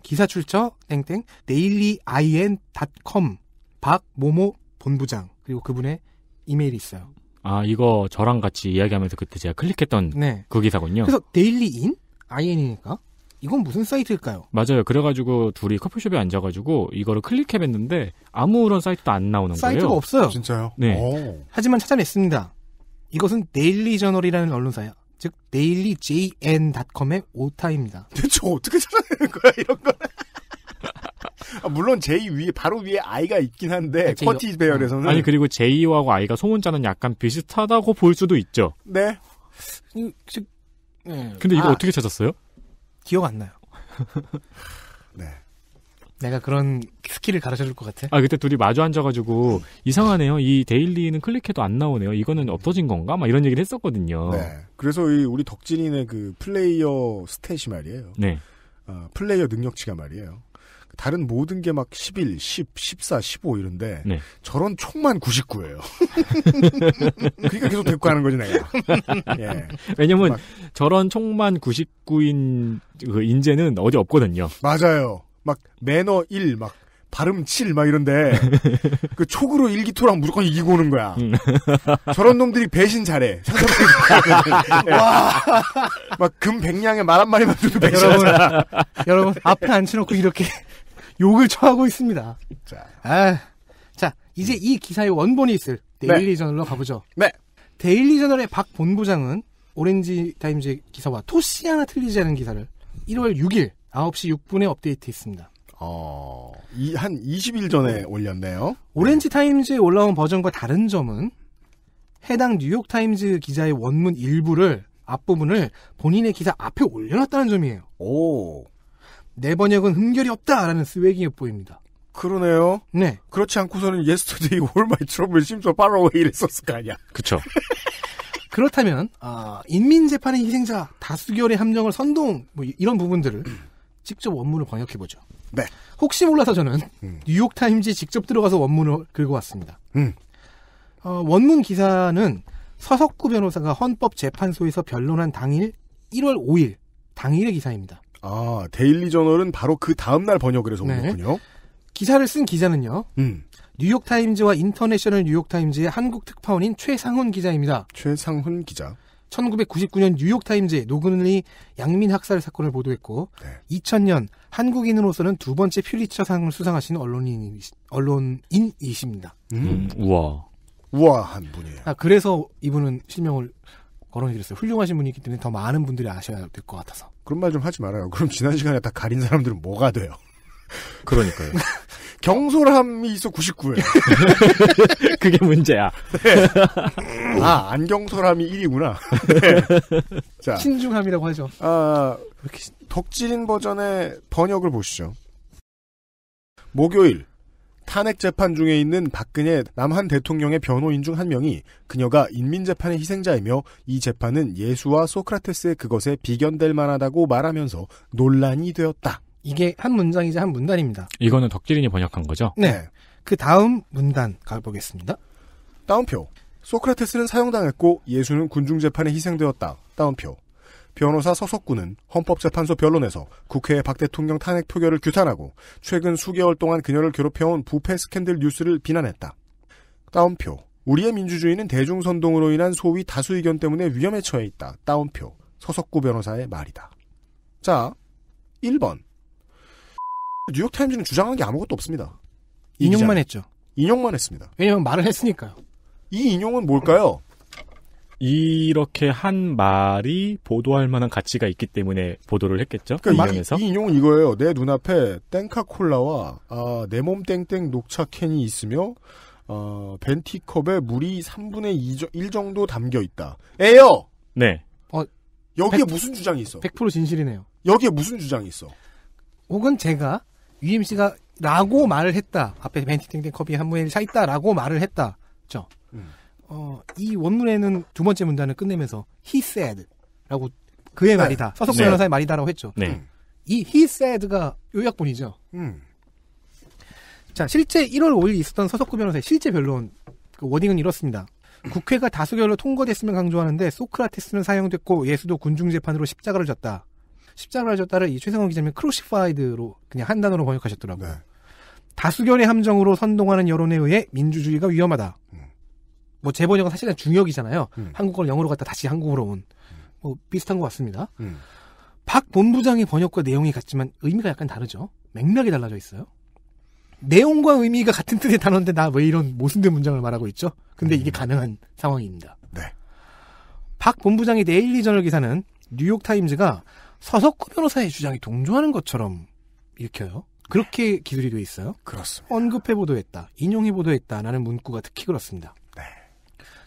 기사 출처 땡땡 데일리 l y i n c 박모모 본부장 그리고 그분의 이메일이 있어요. 아 이거 저랑 같이 이야기하면서 그때 제가 클릭했던 네. 그 기사군요. 그래서 데일리인 IN이니까 이건 무슨 사이트일까요? 맞아요. 그래가지고 둘이 커피숍에 앉아가지고 이거를 클릭해봤는데 아무런 사이트도 안 나오는 사이트가 거예요. 사이트가 없어요. 진짜요? 네. 오. 하지만 찾아냈습니다. 이것은 데일리 저널이라는 언론사요즉 데일리 JN.com의 오타입니다. 대체 어떻게 찾아내는 거야 이런 거? 아, 물론 J 위에 바로 위에 I가 있긴 한데 아, 쿼티 어, 배열에서는 아니 그리고 J하고 I가 소문자는 약간 비슷하다고 볼 수도 있죠. 네. 이, 즉, 네. 근데 이거 아, 어떻게 찾았어요? 기억 안 나요. 네. 내가 그런 스킬을 가르쳐 줄 것 같아? 아, 그때 둘이 마주 앉아가지고, 음. 이상하네요. 이 데일리는 클릭해도 안 나오네요. 이거는 없어진 건가? 막 이런 얘기를 했었거든요. 네. 그래서 이 우리 덕진이네 그 플레이어 스탯이 말이에요. 네. 어, 플레이어 능력치가 말이에요. 다른 모든 게 막 11, 10, 14, 15 이런데 네. 저런 총만 99예요. 그러니까 계속 데리고 가는 거지 내가. 예. 왜냐면 저런 총만 99인 그 인재는 어디 없거든요. 맞아요. 막 매너 1, 막 발음 7, 막 이런데, 그 촉으로 일기토랑 무조건 이기고 오는 거야. 음. 저런 놈들이 배신 잘해. 와! 막금 백냥에 말 한마디만 들어도 배신 여러분, 여러분, 앞에 앉혀놓고 이렇게 욕을 처하고 있습니다. 자, 아, 자 이제 이 기사의 원본이 있을 네. 데일리 네. 저널로 가보죠. 네. 데일리 저널의 박 본부장은 오렌지 타임즈 기사와 토시 하나 틀리지 않은 기사를 1월 6일 9시 6분에 업데이트했습니다. 어, 이, 한 20일 전에 네. 올렸네요. 오렌지 타임즈에 올라온 버전과 다른 점은 해당 뉴욕 타임즈 기자의 원문 일부를 앞부분을 본인의 기사 앞에 올려놨다는 점이에요. 오. 내 네 번역은 흠결이 없다라는 스웨깅이 보입니다. 그러네요. 네. 그렇지 않고서는 yesterday all my trouble seems far away 이랬었을 거 아니야. 그쵸. 그렇다면, 아, 인민재판의 희생자, 다수결의 함정을 선동, 뭐, 이런 부분들을 직접 원문을 번역해보죠. 네. 혹시 몰라서 저는 음. 뉴욕타임즈에 직접 들어가서 원문을 긁어 왔습니다. 음. 어, 원문 기사는 서석구 변호사가 헌법재판소에서 변론한 당일 1월 5일, 당일의 기사입니다. 아, 데일리 저널은 바로 그 다음날 번역을 해서 네. 올렸군요. 기사를 쓴 기자는요. 음. 뉴욕타임즈와 인터내셔널 뉴욕타임즈의 한국 특파원인 최상훈 기자입니다. 최상훈 기자. 1999년 뉴욕타임즈에 노근리 양민 학살 사건을 보도했고 네. 2000년 한국인으로서는 두 번째 퓰리처상을 수상하신 언론인 언론인이십니다. 음. 음. 우와. 우아한 분이에요. 아, 그래서 이분은 실명을 거론해드렸어요. 훌륭하신 분이기 때문에 더 많은 분들이 아셔야 될 것 같아서. 그런 말 좀 하지 말아요. 그럼 지난 시간에 다 가린 사람들은 뭐가 돼요? 그러니까요. 경솔함이 있어 9 9에요 그게 문제야. 네. 아, 안경솔함이 1이구나. 네. 자. 신중함이라고 하죠. 아, 덕질인 버전의 번역을 보시죠. 목요일 탄핵 재판 중에 있는 박근혜 남한 대통령의 변호인 중 한 명이 그녀가 인민 재판의 희생자이며 이 재판은 예수와 소크라테스의 그것에 비견될 만하다고 말하면서 논란이 되었다. 이게 한 문장이자 한 문단입니다. 이거는 덕질인이 번역한 거죠? 네. 네. 그 다음 문단 가보겠습니다. 다운표. 소크라테스는 사형당했고 예수는 군중 재판에 희생되었다. 다운표. 변호사 서석구는 헌법재판소 변론에서 국회의 박 대통령 탄핵 표결을 규탄하고 최근 수개월 동안 그녀를 괴롭혀온 부패 스캔들 뉴스를 비난했다. 따옴표. 우리의 민주주의는 대중선동으로 인한 소위 다수 의견 때문에 위험에 처해 있다. 따옴표. 서석구 변호사의 말이다. 자, 1번. 뉴욕타임즈는 주장한 게 아무것도 없습니다. 인용만 기자 했죠. 인용만 했습니다. 왜냐면 말을 했으니까요. 이 인용은 뭘까요? 이렇게 한 말이 보도할 만한 가치가 있기 때문에 보도를 했겠죠. 그러니까 이 이, 인용은 이거예요. 내 눈앞에 땡카콜라와 아, 내몸 땡땡 녹차 캔이 있으며 어, 벤티컵에 물이 3분의 2, 1 정도 담겨 있다. 에요. 네. 어, 여기에 100, 무슨 주장이 있어? 100% 진실이네요. 여기에 무슨 주장이 있어? 혹은 제가 UMC가 라고 말을 했다. 앞에 벤티땡땡 컵이 한 분의 차 있다라고 말을 했다. 죠. 음. 어, 이 원문에는 두 번째 문단을 끝내면서 he said라고 그의 네. 말이다. 서석 네. 변호사의 말이다라고 했죠. 네. 이 he said가 요약본이죠. 음. 자, 실제 1월 5일 있었던 서석구 변호사의 실제 변론 그 워딩은 이렇습니다. 국회가 다수결로 통과됐으면 강조하는데 소크라테스는 사형됐고 예수도 군중 재판으로 십자가를 졌다. 십자가를 졌다를 이 최승원 기자님 크로시파이드로 그냥 한 단어로 번역하셨더라고요. 네. 다수결의 함정으로 선동하는 여론에 의해 민주주의가 위험하다. 음. 뭐 재번역은 사실은 중역이잖아요. 음. 한국어를 영어로 갖다 다시 한국어로 온. 뭐 비슷한 것 같습니다. 음. 박 본부장의 번역과 내용이 같지만 의미가 약간 다르죠. 맥락이 달라져 있어요. 내용과 의미가 같은 뜻의 단어인데 나 왜 이런 모순된 문장을 말하고 있죠? 근데 음. 이게 가능한 상황입니다. 네. 박 본부장의 데일리 저널 기사는 뉴욕타임즈가 서석구 변호사의 주장이 동조하는 것처럼 읽혀요. 그렇게 기술이 돼 있어요. 그렇습니다. 언급해 보도했다, 인용해 보도했다라는 문구가 특히 그렇습니다.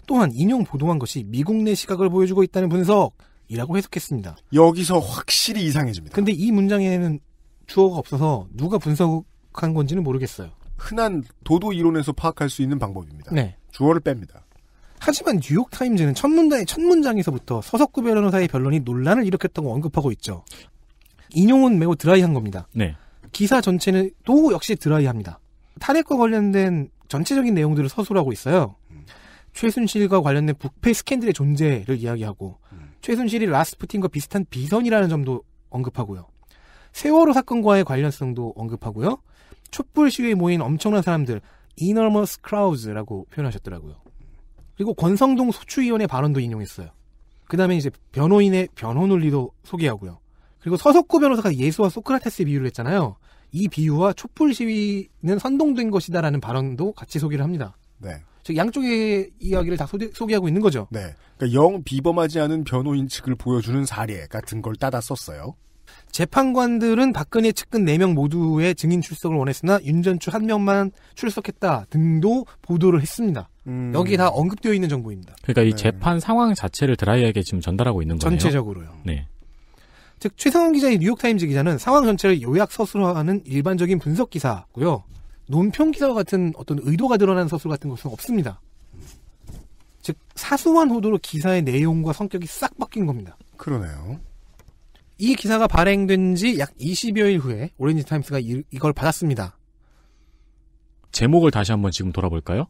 또한 인용 보도한 것이 미국 내 시각을 보여주고 있다는 분석이라고 해석했습니다. 여기서 확실히 이상해집니다. 근데 이 문장에는 주어가 없어서 누가 분석한 건지는 모르겠어요. 흔한 도도 이론에서 파악할 수 있는 방법입니다. 네. 주어를 뺍니다. 하지만 뉴욕 타임즈는 첫문단첫 문장에서부터 서석구 변호사의 변론이 논란을 일으켰다고 언급하고 있죠. 인용은 매우 드라이한 겁니다. 네. 기사 전체는 또 역시 드라이합니다. 탄핵과 관련된 전체적인 내용들을 서술하고 있어요. 최순실과 관련된 부패 스캔들의 존재를 이야기하고 음. 최순실이 라스푸틴과 비슷한 비선이라는 점도 언급하고요. 세월호 사건과의 관련성도 언급하고요. 촛불 시위에 모인 엄청난 사람들 enormous crowds라고 표현하셨더라고요. 그리고 권성동 소추위원의 발언도 인용했어요. 그 다음에 이제 변호인의 변호 논리도 소개하고요. 그리고 서석구 변호사가 예수와 소크라테스의 비유를 했잖아요. 이 비유와 촛불 시위는 선동된 것이다라는 발언도 같이 소개를 합니다. 네. 양쪽의 이야기를 다 소개, 소개하고 있는 거죠. 네. 그러니까 영 비범하지 않은 변호인 측을 보여주는 사례 같은 걸 따다 썼어요. 재판관들은 박근혜 측근 4명 모두의 증인 출석을 원했으나 윤전추 1 명만 출석했다 등도 보도를 했습니다. 음. 여기 다 언급되어 있는 정보입니다. 그러니까 이 네. 재판 상황 자체를 드라이하게 지금 전달하고 있는 거예요. 전체적으로요. 네. 즉 최성훈 기자의 뉴욕타임즈 기자는 상황 전체를 요약 서술하는 일반적인 분석 기사고요. 논평 기사와 같은 어떤 의도가 드러난 서술 같은 것은 없습니다. 즉 사소한 호도로 기사의 내용과 성격이 싹 바뀐 겁니다. 그러네요. 이 기사가 발행된 지 약 20여일 후에 오렌지 타임스가 이, 이걸 받았습니다. 제목을 다시 한번 지금 돌아볼까요?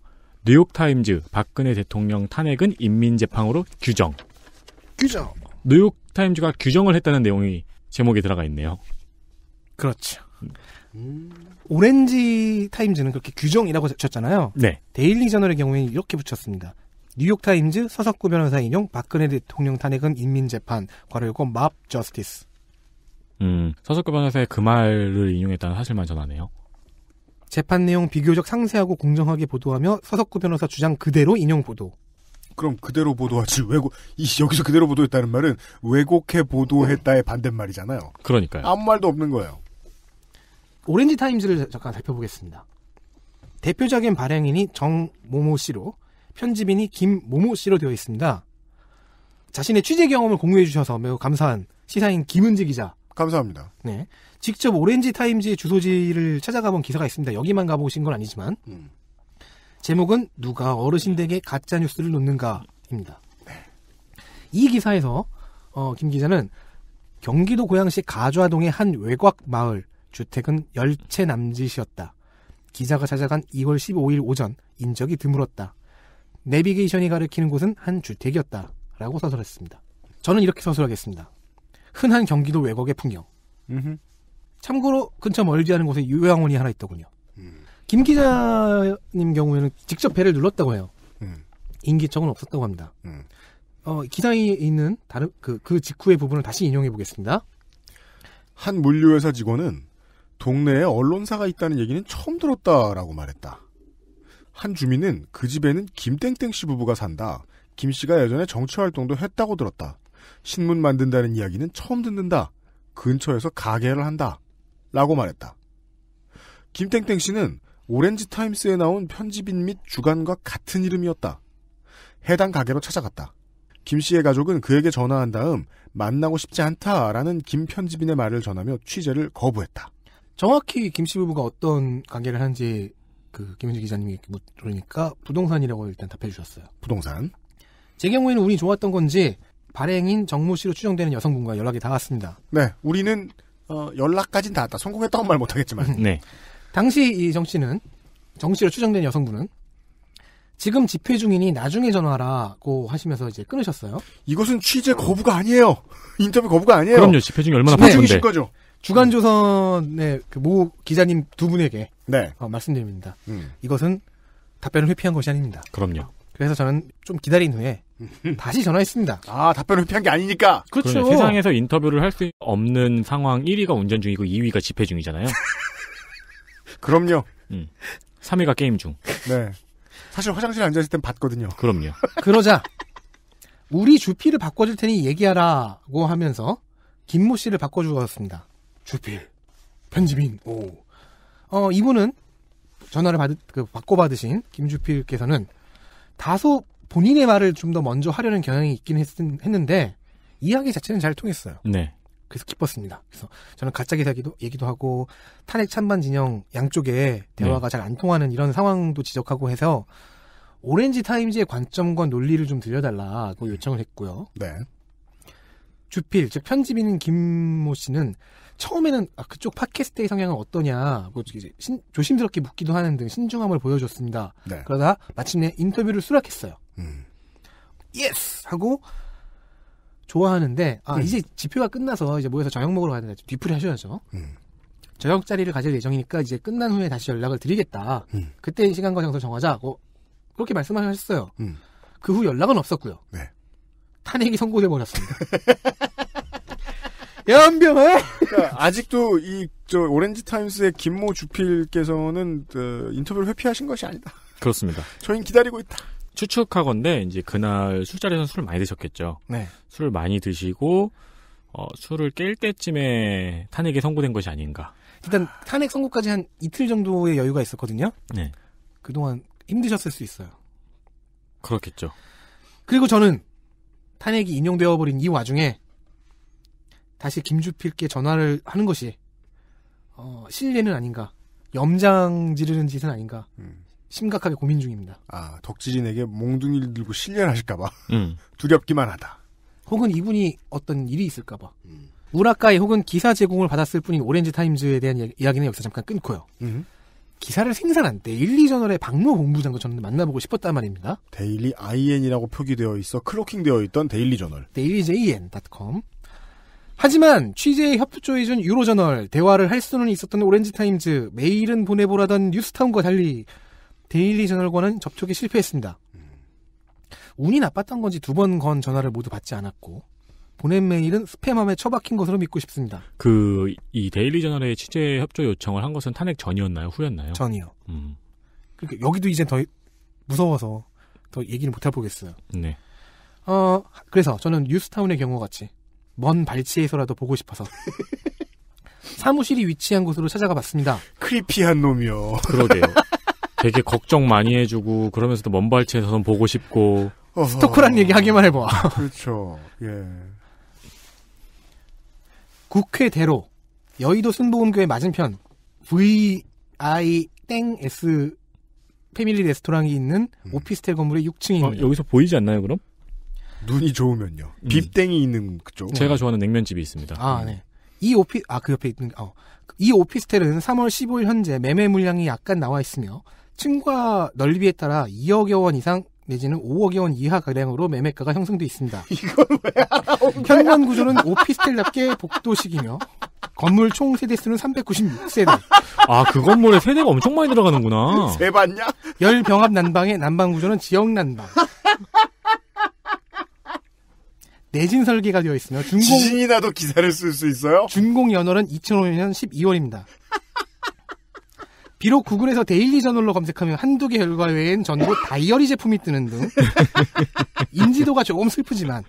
뉴욕타임즈 박근혜 대통령 탄핵은 인민재판으로 규정. 규정. 뉴욕타임즈가 규정을 했다는 내용이 제목에 들어가 있네요. 그렇죠. 음. 오렌지 타임즈는 그렇게 규정이라고 붙였잖아요. 네. 데일리 저널의 경우에는 이렇게 붙였습니다. 뉴욕 타임즈 서석구 변호사 인용 박근혜 대통령 탄핵은 인민 재판 괄호 열고 맙 저스티스. 음, 서석구 변호사의 그 말을 인용했다는 사실만 전하네요. 재판 내용 비교적 상세하고 공정하게 보도하며 서석구 변호사 주장 그대로 인용 보도. 그럼 그대로 보도하지 왜곡 이 여기서 그대로 보도했다는 말은 왜곡해 보도했다의 반대말이잖아요. 그러니까요. 아무 말도 없는 거예요. 오렌지 타임즈를 잠깐 살펴보겠습니다. 대표적인 발행인이 정모모 씨로 편집인이 김모모 씨로 되어 있습니다. 자신의 취재 경험을 공유해 주셔서 매우 감사한 시사인 김은지 기자. 감사합니다. 네. 직접 오렌지 타임즈의 주소지를 찾아가본 기사가 있습니다. 여기만 가보신 건 아니지만. 음. 제목은 누가 어르신댁에 가짜 뉴스를 놓는가입니다. 네. 이 기사에서 어, 김 기자는 경기도 고양시 가좌동의 한 외곽 마을 주택은 열채 남짓이었다. 기자가 찾아간 2월 15일 오전 인적이 드물었다. 내비게이션이 가리키는 곳은 한 주택이었다. 라고 서술했습니다. 저는 이렇게 서술하겠습니다. 흔한 경기도 외곽의 풍경. 음흠. 참고로 근처 멀지 않은 곳에 요양원이 하나 있더군요. 음. 김 기자님 경우에는 직접 배를 눌렀다고 해요. 음. 인기척은 없었다고 합니다. 음. 어, 기사에 있는 다른 그, 그 직후의 부분을 다시 인용해 보겠습니다. 한 물류회사 직원은 동네에 언론사가 있다는 얘기는 처음 들었다라고 말했다. 한 주민은 그 집에는 김땡땡 씨 부부가 산다. 김 씨가 예전에 정치 활동도 했다고 들었다. 신문 만든다는 이야기는 처음 듣는다. 근처에서 가게를 한다. 라고 말했다. 김땡땡 씨는 오렌지 타임스에 나온 편집인 및 주간과 같은 이름이었다. 해당 가게로 찾아갔다. 김 씨의 가족은 그에게 전화한 다음 만나고 싶지 않다라는 김 편집인의 말을 전하며 취재를 거부했다. 정확히 김씨 부부가 어떤 관계를 하는지 그 김현주 기자님이 물으니까 그러니까 부동산이라고 일단 답해 주셨어요. 부동산. 제 경우에는 운이 좋았던 건지 발행인 정모 씨로 추정되는 여성분과 연락이 닿았습니다. 네, 우리는 어, 연락까진 닿았다. 성공했다고 말 못하겠지만. 음. 네. 당시 이 정 씨는 정 씨로 추정된 여성분은 지금 집회 중이니 나중에 전화라고 하시면서 이제 끊으셨어요. 이것은 취재 거부가 아니에요. 인터뷰 거부가 아니에요. 그럼요. 집회 중이 얼마나 바쁜데. 네. 거죠. 주간조선의 그모 기자님 두 분에게 네. 어, 말씀드립니다. 음. 이것은 답변을 회피한 것이 아닙니다. 그럼요. 그래서 저는 좀 기다린 후에 다시 전화했습니다. 아 답변을 회피한 게 아니니까. 그렇죠. 세상에서 인터뷰를 할 수 없는 상황 1위가 운전 중이고 2위가 집회 중이잖아요. 그럼요. 음. 3위가 게임 중. 네. 사실 화장실에 앉아있을 땐 봤거든요. 그럼요. 그러자 우리 주피를 바꿔줄 테니 얘기하라고 하면서 김모 씨를 바꿔주었습니다. 주필 편집인 오. 어 이분은 전화를 받, 그, 받고 받으신 김주필께서는 다소 본인의 말을 좀 더 먼저 하려는 경향이 있긴 했, 했는데 이야기 자체는 잘 통했어요. 네. 그래서 기뻤습니다. 그래서 저는 가짜 기사기도 얘기도 하고 탄핵 찬반 진영 양쪽에 대화가 네. 잘안 통하는 이런 상황도 지적하고 해서 오렌지 타임즈의 관점과 논리를 좀 들려달라고 요청을 했고요. 네. 주필 즉 편집인 김모 씨는 처음에는 아, 그쪽 팟캐스트의 성향은 어떠냐 뭐 이제 신, 조심스럽게 묻기도 하는 등 신중함을 보여줬습니다. 네. 그러다 마침내 인터뷰를 수락했어요. 음. 예스 하고 좋아하는데 아 음. 이제 지표가 끝나서 이제 모여서 저녁 먹으러 가야 되는데 뒤풀이 하셔야죠. 음. 저녁 자리를 가질 예정이니까 이제 끝난 후에 다시 연락을 드리겠다. 음. 그때 시간과 장소 정하자고 어, 그렇게 말씀하셨어요. 음. 그후 연락은 없었고요. 네. 탄핵이 선고돼 버렸습니다. 연병을. 그러니까 아직도 이 저 오렌지 타임스의 김모 주필께서는 그 인터뷰를 회피하신 것이 아니다. 그렇습니다. 저희는 기다리고 있다. 추측하건데 이제 그날 술자리에서 술을 많이 드셨겠죠. 네. 술을 많이 드시고 어, 술을 깰 때쯤에 탄핵에 선고된 것이 아닌가. 일단 탄핵 선고까지 한 이틀 정도의 여유가 있었거든요. 네. 그동안 힘드셨을 수 있어요. 그렇겠죠. 그리고 저는 탄핵이 인용되어 버린 이 와중에 다시 김주필께 전화를 하는 것이 어, 실례는 아닌가, 염장 지르는 짓은 아닌가 음. 심각하게 고민 중입니다. 아 덕지진에게 몽둥이를 들고 실례를 하실까봐 음. 두렵기만 하다. 혹은 이분이 어떤 일이 있을까봐. 음. 우라카이 혹은 기사 제공을 받았을 뿐인 오렌지 타임즈에 대한 이야기는 여기서 잠깐 끊고요. 음. 기사를 생산한 데일리 저널의 박노 본부장도 저는 만나보고 싶었단 말입니다. 데일리 IN이라고 표기되어 있어 클로킹되어 있던 데일리 저널. 데일리JN.com. 하지만 취재에 협조해준 유로저널, 대화를 할 수는 있었던 오렌지타임즈, 메일은 보내보라던 뉴스타운과 달리 데일리저널과는 접촉에 실패했습니다. 운이 나빴던 건지 두 번 건 전화를 모두 받지 않았고 보낸 메일은 스팸함에 처박힌 것으로 믿고 싶습니다. 그 이 데일리 저널의 취재 협조 요청을 한 것은 탄핵 전이었나요? 후였나요? 전이요. 음. 그러니까 여기도 이제 더 무서워서 더 얘기를 못 해보겠어요. 네. 어 그래서 저는 뉴스타운의 경우 같이 먼 발치에서라도 보고 싶어서 사무실이 위치한 곳으로 찾아가 봤습니다. 크리피한 놈이요. 그러게요. 되게 걱정 많이 해주고 그러면서도 먼 발치에서는 보고 싶고 스토커란 얘기 하기만 해봐. 그렇죠. 예. 국회대로 여의도 순복음교회 맞은편 V I 땡 S 패밀리 레스토랑이 있는 음. 오피스텔 건물의 6층입니다. 아, 여기서 보이지 않나요, 그럼? 눈이 좋으면요. 음. 빕땡이 있는 그쪽. 제가 좋아하는 냉면집이 있습니다. 아, 네. 이 오피 아그 옆에 있는 어. 이 오피스텔은 3월 15일 현재 매매 물량이 약간 나와 있으며 층과 넓이에 따라 2억여 원 이상 내지는 5억여 원 이하 가량으로 매매가가 형성돼 있습니다. 이걸 왜야 현관 구조는 오피스텔답게 복도식이며 건물 총 세대 수는 396세대. 아, 그 건물에 세대가 엄청 많이 들어가는구나. 세 봤냐? 열 병합 난방의 난방 구조는 지역 난방. 내진 설계가 되어 있으며 준공 지진이 나도 기사를 쓸 수 있어요? 준공 연월은 2005년 12월입니다. 비록 구글에서 데일리 저널로 검색하면 한두 개 결과 외엔 전부 다이어리 제품이 뜨는 등 인지도가 조금 슬프지만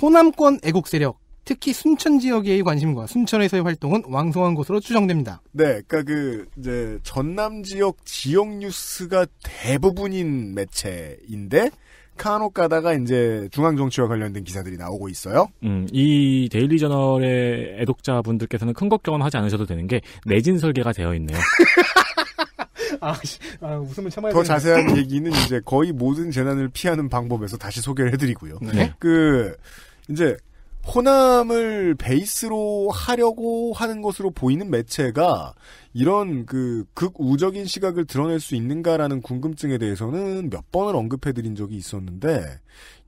호남권 애국 세력 특히 순천 지역의 관심과 순천에서의 활동은 왕성한 것으로 추정됩니다. 네, 그러니까 그 이제 전남 지역 지역 뉴스가 대부분인 매체인데 카노 가다가 이제 중앙 정치와 관련된 기사들이 나오고 있어요. 음, 이 데일리 저널의 애독자분들께서는 큰 걱정은 하지 않으셔도 되는 게 내진 설계가 되어 있네요. 아, 아, 웃음을 참아야 더 자세한 얘기는 이제 거의 모든 재난을 피하는 방법에서 다시 소개를 해드리고요. 네? 그 이제 호남을 베이스로 하려고 하는 것으로 보이는 매체가 이런 그 극우적인 시각을 드러낼 수 있는가라는 궁금증에 대해서는 몇 번을 언급해드린 적이 있었는데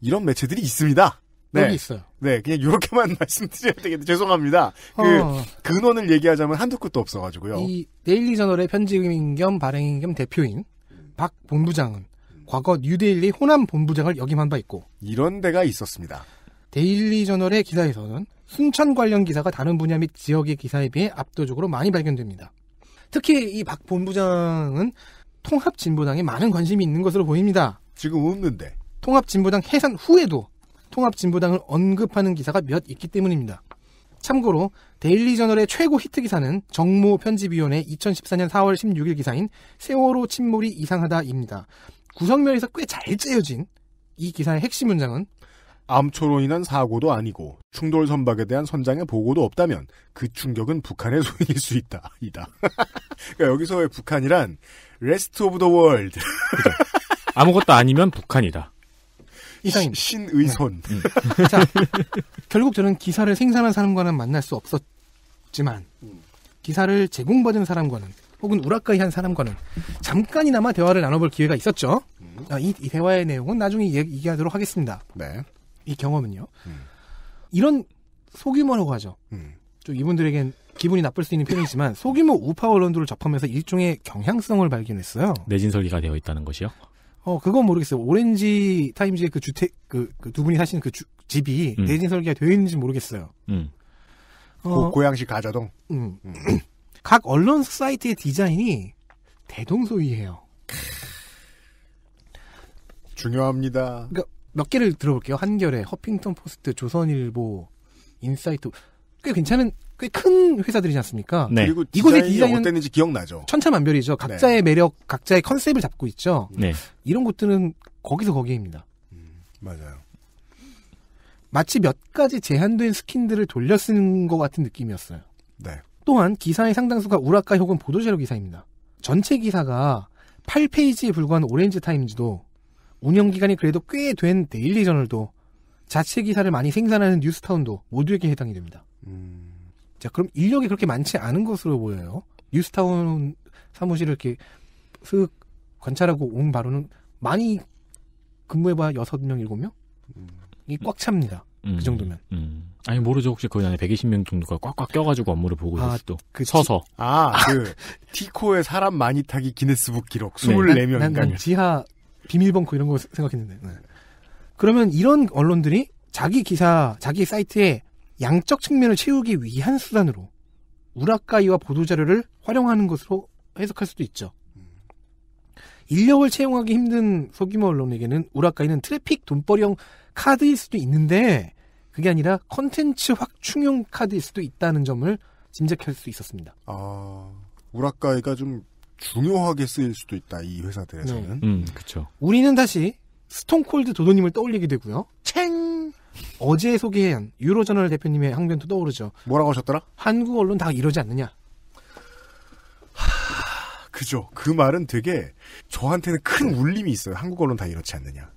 이런 매체들이 있습니다. 네. 여기 있어요. 네, 그냥 이렇게만 말씀드려야 되겠는데 죄송합니다. 그 어... 근원을 얘기하자면 한두 끝도 없어가지고요. 이 데일리 저널의 편집인 겸 발행인 겸 대표인 박 본부장은 과거 뉴데일리 호남 본부장을 역임한 바 있고 이런 데가 있었습니다. 데일리저널의 기사에서는 순천 관련 기사가 다른 분야 및 지역의 기사에 비해 압도적으로 많이 발견됩니다. 특히 이 박 본부장은 통합진보당에 많은 관심이 있는 것으로 보입니다. 지금 없는데. 통합진보당 해산 후에도 통합진보당을 언급하는 기사가 몇 있기 때문입니다. 참고로 데일리저널의 최고 히트 기사는 정모 편집위원회 2014년 4월 16일 기사인 세월호 침몰이 이상하다입니다. 구성면에서 꽤 잘 째여진 이 기사의 핵심 문장은 암초로 인한 사고도 아니고 충돌 선박에 대한 선장의 보고도 없다면 그 충격은 북한의 소행일 수 있다. 이다. 그러니까 여기서의 북한이란 레스트 오브 더 월드. 아무것도 아니면 북한이다. 이상입 신의손. 네. 음. 자, 결국 저는 기사를 생산한 사람과는 만날 수 없었지만 음. 기사를 제공받은 사람과는 혹은 우라카이 한 사람과는 잠깐이나마 대화를 나눠볼 기회가 있었죠. 음. 아, 이, 이, 대화의 내용은 나중에 얘기하도록 하겠습니다. 네. 이 경험은요. 음. 이런 소규모라고 하죠. 음. 좀 이분들에겐 기분이 나쁠 수 있는 표현이지만 소규모 우파 언론들을 접하면서 일종의 경향성을 발견했어요. 내진 설계가 되어 있다는 것이요? 어, 그건 모르겠어요. 오렌지 타임즈의 그 주택, 그, 그 두 분이 사시는 그 주, 집이 음. 내진 설계가 되어 있는지 모르겠어요. 음. 어, 고, 양시 가자동? 음. 음. 각 언론 사이트의 디자인이 대동소이해요. 중요합니다. 그러니까 몇 개를 들어볼게요. 한겨레, 허핑턴 포스트, 조선일보, 인사이트 꽤 괜찮은 꽤 큰 회사들이지 않습니까? 네. 그리고 네. 이곳의 디자인이 어땠는지 기억나죠. 천차만별이죠. 네. 각자의 네. 매력, 각자의 컨셉을 잡고 있죠. 네. 이런 곳들은 거기서 거기입니다. 음, 맞아요. 마치 몇 가지 제한된 스킨들을 돌려 쓰는 것 같은 느낌이었어요. 네. 또한 기사의 상당수가 우라카 혹은 보도자료 기사입니다. 전체 기사가 8페이지에 불과한 오렌지 타임즈도 운영 기간이 그래도 꽤 된 데일리 저널도 자체 기사를 많이 생산하는 뉴스타운도 모두에게 해당이 됩니다. 음. 자, 그럼 인력이 그렇게 많지 않은 것으로 보여요. 뉴스타운 사무실을 이렇게 슥 관찰하고 온 바로는 많이 근무해봐 6명, 7명? 음. 이꽉 찹니다. 그 음. 그 정도면. 음. 아니, 모르죠. 혹시 거기 안에 120명 정도가 꽉꽉 아, 껴가지고 업무를 보고 있을 아, 수도. 그 서서. 아, 그, 티코의 사람 많이 타기 기네스북 기록. 24명인가. 네. 난, 난 지하 비밀벙커 이런 거 생각했는데. 네. 그러면 이런 언론들이 자기 기사, 자기 사이트에 양적 측면을 채우기 위한 수단으로 우라카이와 보도자료를 활용하는 것으로 해석할 수도 있죠. 인력을 채용하기 힘든 소규모 언론에게는 우라카이는 트래픽 돈벌이형 카드일 수도 있는데 그게 아니라 컨텐츠 확충형 카드일 수도 있다는 점을 짐작할 수 있었습니다. 아, 우라카이가 좀 중요하게 쓰일 수도 있다 이 회사들에서는. 네. 음, 그렇 우리는 다시 스톤콜드 도도님을 떠올리게 되고요. 챙 어제 소개한 유로저널 대표님의 항변도 떠오르죠. 뭐라고 하셨더라? 한국 언론 다 이러지 않느냐. 그죠. 그 말은 되게 저한테는 큰 네. 울림이 있어요. 한국 언론 다 이렇지 않느냐.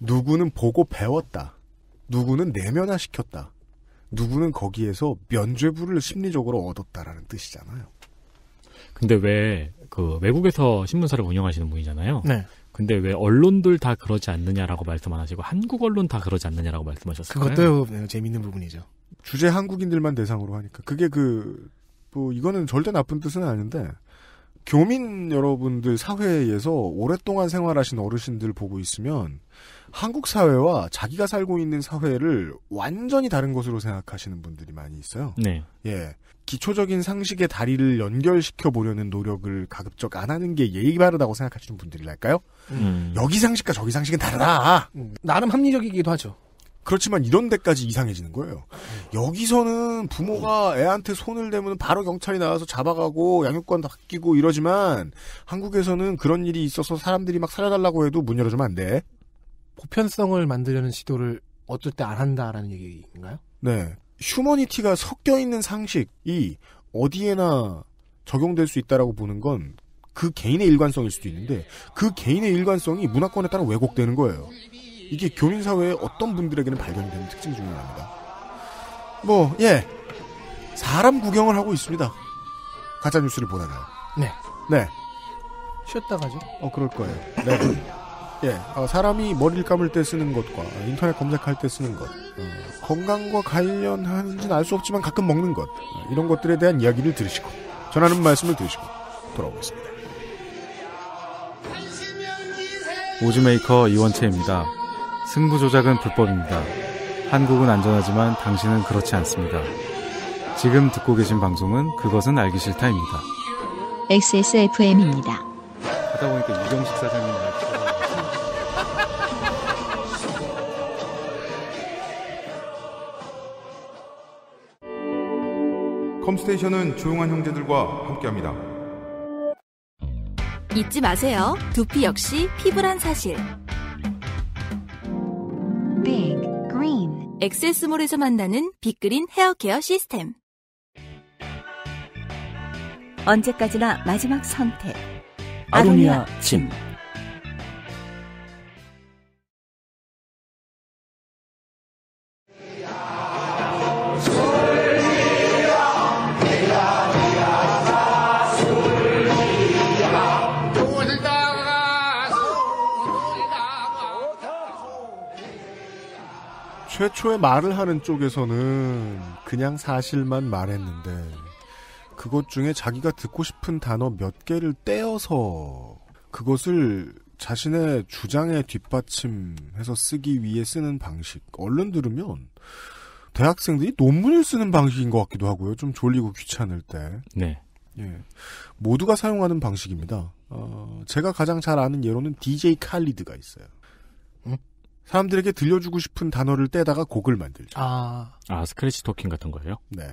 누구는 보고 배웠다. 누구는 내면화시켰다. 누구는 거기에서 면죄부를 심리적으로 얻었다라는 뜻이잖아요. 근데 왜 그 외국에서 신문사를 운영하시는 분이잖아요. 네. 근데 왜 언론들 다 그러지 않느냐라고 말씀 안 하시고 한국 언론 다 그러지 않느냐라고 말씀하셨어요. 그것도 네, 재밌는 부분이죠. 주제 한국인들만 대상으로 하니까 그게 그 뭐 이거는 절대 나쁜 뜻은 아닌데 교민 여러분들 사회에서 오랫동안 생활하신 어르신들 보고 있으면 한국 사회와 자기가 살고 있는 사회를 완전히 다른 것으로 생각하시는 분들이 많이 있어요. 네. 예. 기초적인 상식의 다리를 연결시켜 보려는 노력을 가급적 안 하는 게 예의 바르다고 생각하시는 분들이랄까요? 음. 여기 상식과 저기 상식은 다르다. 음. 나름 합리적이기도 하죠. 그렇지만 이런 데까지 이상해지는 거예요. 음. 여기서는 부모가 음. 애한테 손을 대면 바로 경찰이 나와서 잡아가고 양육권 다 바뀌고 이러지만 한국에서는 그런 일이 있어서 사람들이 막 살려달라고 해도 문 열어주면 안 돼. 보편성을 만들려는 시도를 어쩔 때 안 한다라는 얘기인가요? 네. 휴머니티가 섞여 있는 상식이 어디에나 적용될 수 있다라고 보는 건 그 개인의 일관성일 수도 있는데 그 개인의 일관성이 문화권에 따라 왜곡되는 거예요. 이게 교민 사회의 어떤 분들에게는 발견되는 특징 중에 하나입니다. 뭐, 예. 사람 구경을 하고 있습니다. 가짜뉴스를 보다가 네. 네. 쉬었다 가죠? 어, 그럴 거예요. 네. 예, 어, 사람이 머리를 감을 때 쓰는 것과 인터넷 검색할 때 쓰는 것, 어, 건강과 관련한지는 알 수 없지만 가끔 먹는 것 어, 이런 것들에 대한 이야기를 들으시고 전하는 말씀을 들으시고 돌아오겠습니다. 오즈메이커 이원채입니다. 승부 조작은 불법입니다. 한국은 안전하지만 당신은 그렇지 않습니다. 지금 듣고 계신 방송은 그것은 알기 싫다입니다. XSFM입니다. 하다 보니까 유경식 사장님. 컴스테이션은 조용한 형제들과 함께합니다. 잊지 마세요. 두피 역시 피부란 사실. Big Green. 엑세스몰에서 만나는 빅그린 헤어케어 시스템. 언제까지나 마지막 선택. 아로니아 침. 최초의 말을 하는 쪽에서는 그냥 사실만 말했는데 그것 중에 자기가 듣고 싶은 단어 몇 개를 떼어서 그것을 자신의 주장에 뒷받침해서 쓰기 위해 쓰는 방식. 얼른 들으면 대학생들이 논문을 쓰는 방식인 것 같기도 하고요. 좀 졸리고 귀찮을 때. 네. 예. 모두가 사용하는 방식입니다. 어, 제가 가장 잘 아는 예로는 DJ 칼리드가 있어요. 사람들에게 들려주고 싶은 단어를 떼다가 곡을 만들죠. 아, 아 스크래치 토킹 같은 거예요? 네.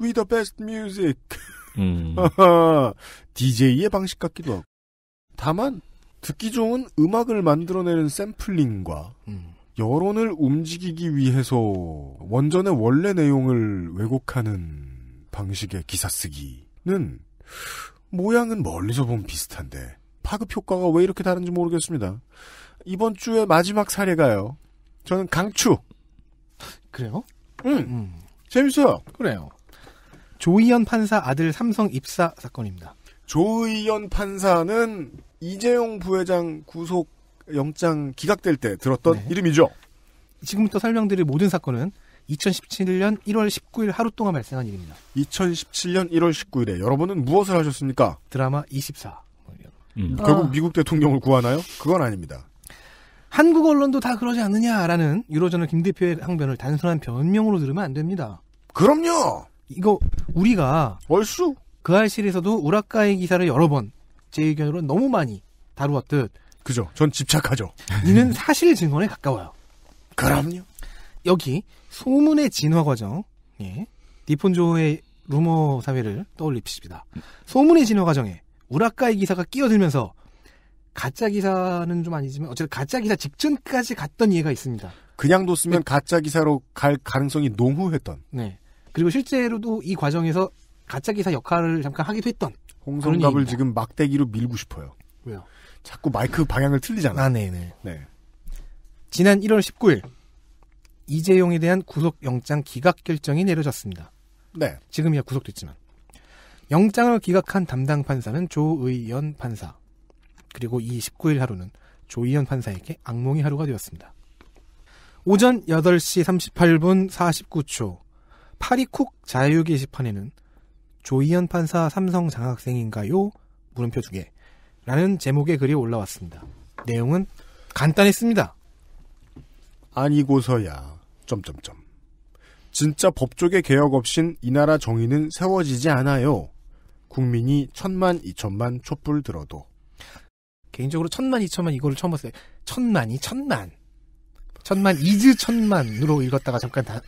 We the best music. 음. DJ의 방식 같기도 하고. 다만 듣기 좋은 음악을 만들어내는 샘플링과 음. 여론을 움직이기 위해서 원전의 원래 내용을 왜곡하는 방식의 기사 쓰기는 모양은 멀리서 보면 비슷한데 파급 효과가 왜 이렇게 다른지 모르겠습니다. 이번 주의 마지막 사례가요. 저는 강추. 그래요? 응. 음. 재밌어요. 그래요. 조희연 판사 아들 삼성 입사 사건입니다. 조희연 판사는 이재용 부회장 구속 영장 기각될 때 들었던 네. 이름이죠. 지금부터 설명드릴 모든 사건은 2017년 1월 19일 하루 동안 발생한 일입니다. 2017년 1월 19일에 여러분은 무엇을 하셨습니까? 드라마 24. 뭐 음. 결국 아. 미국 대통령을 구하나요? 그건 아닙니다. 한국 언론도 다 그러지 않느냐라는 유로저널 김 대표의 항변을 단순한 변명으로 들으면 안 됩니다. 그럼요. 이거 우리가 얼쑤 그 알실에서도 우라카의 기사를 여러 번 제 의견으로 너무 많이 다루었듯 그죠. 전 집착하죠. 이는 사실 증언에 가까워요. 그럼요. 여기 소문의 진화 과정, 예. 디폰조의 루머 사회를 떠올립시다. 소문의 진화 과정에 우라카이 기사가 끼어들면서 가짜 기사는 좀 아니지만 어쨌든 가짜 기사 직전까지 갔던 이해가 있습니다. 그냥 뒀으면 네. 가짜 기사로 갈 가능성이 농후했던. 네. 그리고 실제로도 이 과정에서 가짜 기사 역할을 잠깐 하기도 했던. 홍성갑을 지금 막대기로 밀고 싶어요. 왜요? 자꾸 마이크 방향을 틀리잖아. 아, 네네. 네. 네. 지난 1월 19일 이재용에 대한 구속영장 기각 결정이 내려졌습니다. 네. 지금이야 구속됐지만. 영장을 기각한 담당 판사는 조의연 판사. 그리고 이 19일 하루는 조희연 판사에게 악몽의 하루가 되었습니다. 오전 8시 38분 49초 파리쿡 자유 게시판에는 조희연 판사 삼성 장학생인가요? 물음표 두 개. 라는 제목의 글이 올라왔습니다. 내용은 간단했습니다. 아니고서야 점점점 진짜 법조계 개혁 없인 이 나라 정의는 세워지지 않아요. 국민이 천만 이천만 촛불 들어도 개인적으로 천만, 이천만 이거를 처음 봤어요. 천만이 천만. 천만, 이즈 천만으로 읽었다가 잠깐 다,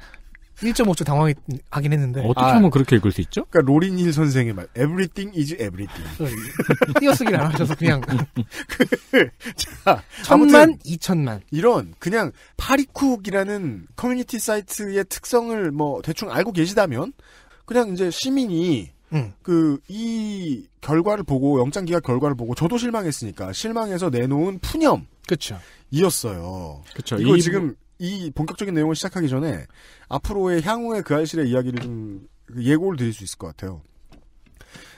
1.5초 당황하긴 했는데. 어떻게 아. 하면 아, 그렇게 읽을 수 있죠? 그러니까 로린힐 선생의 말, everything is everything. 네. 띄어쓰기를 안 하셔서 그냥. 그, 자, 천만, 이천만. 이런 그냥 파리쿡이라는 커뮤니티 사이트의 특성을 뭐 대충 알고 계시다면 그냥 이제 시민이 그이 결과를 보고 영장 기각 결과를 보고 저도 실망했으니까 실망해서 내놓은 푸념 그쵸. 이었어요. 그쵸. 이거 이... 지금 이 본격적인 내용을 시작하기 전에 앞으로의 향후의 그아이실의 이야기를 좀 그 예고를 드릴 수 있을 것 같아요.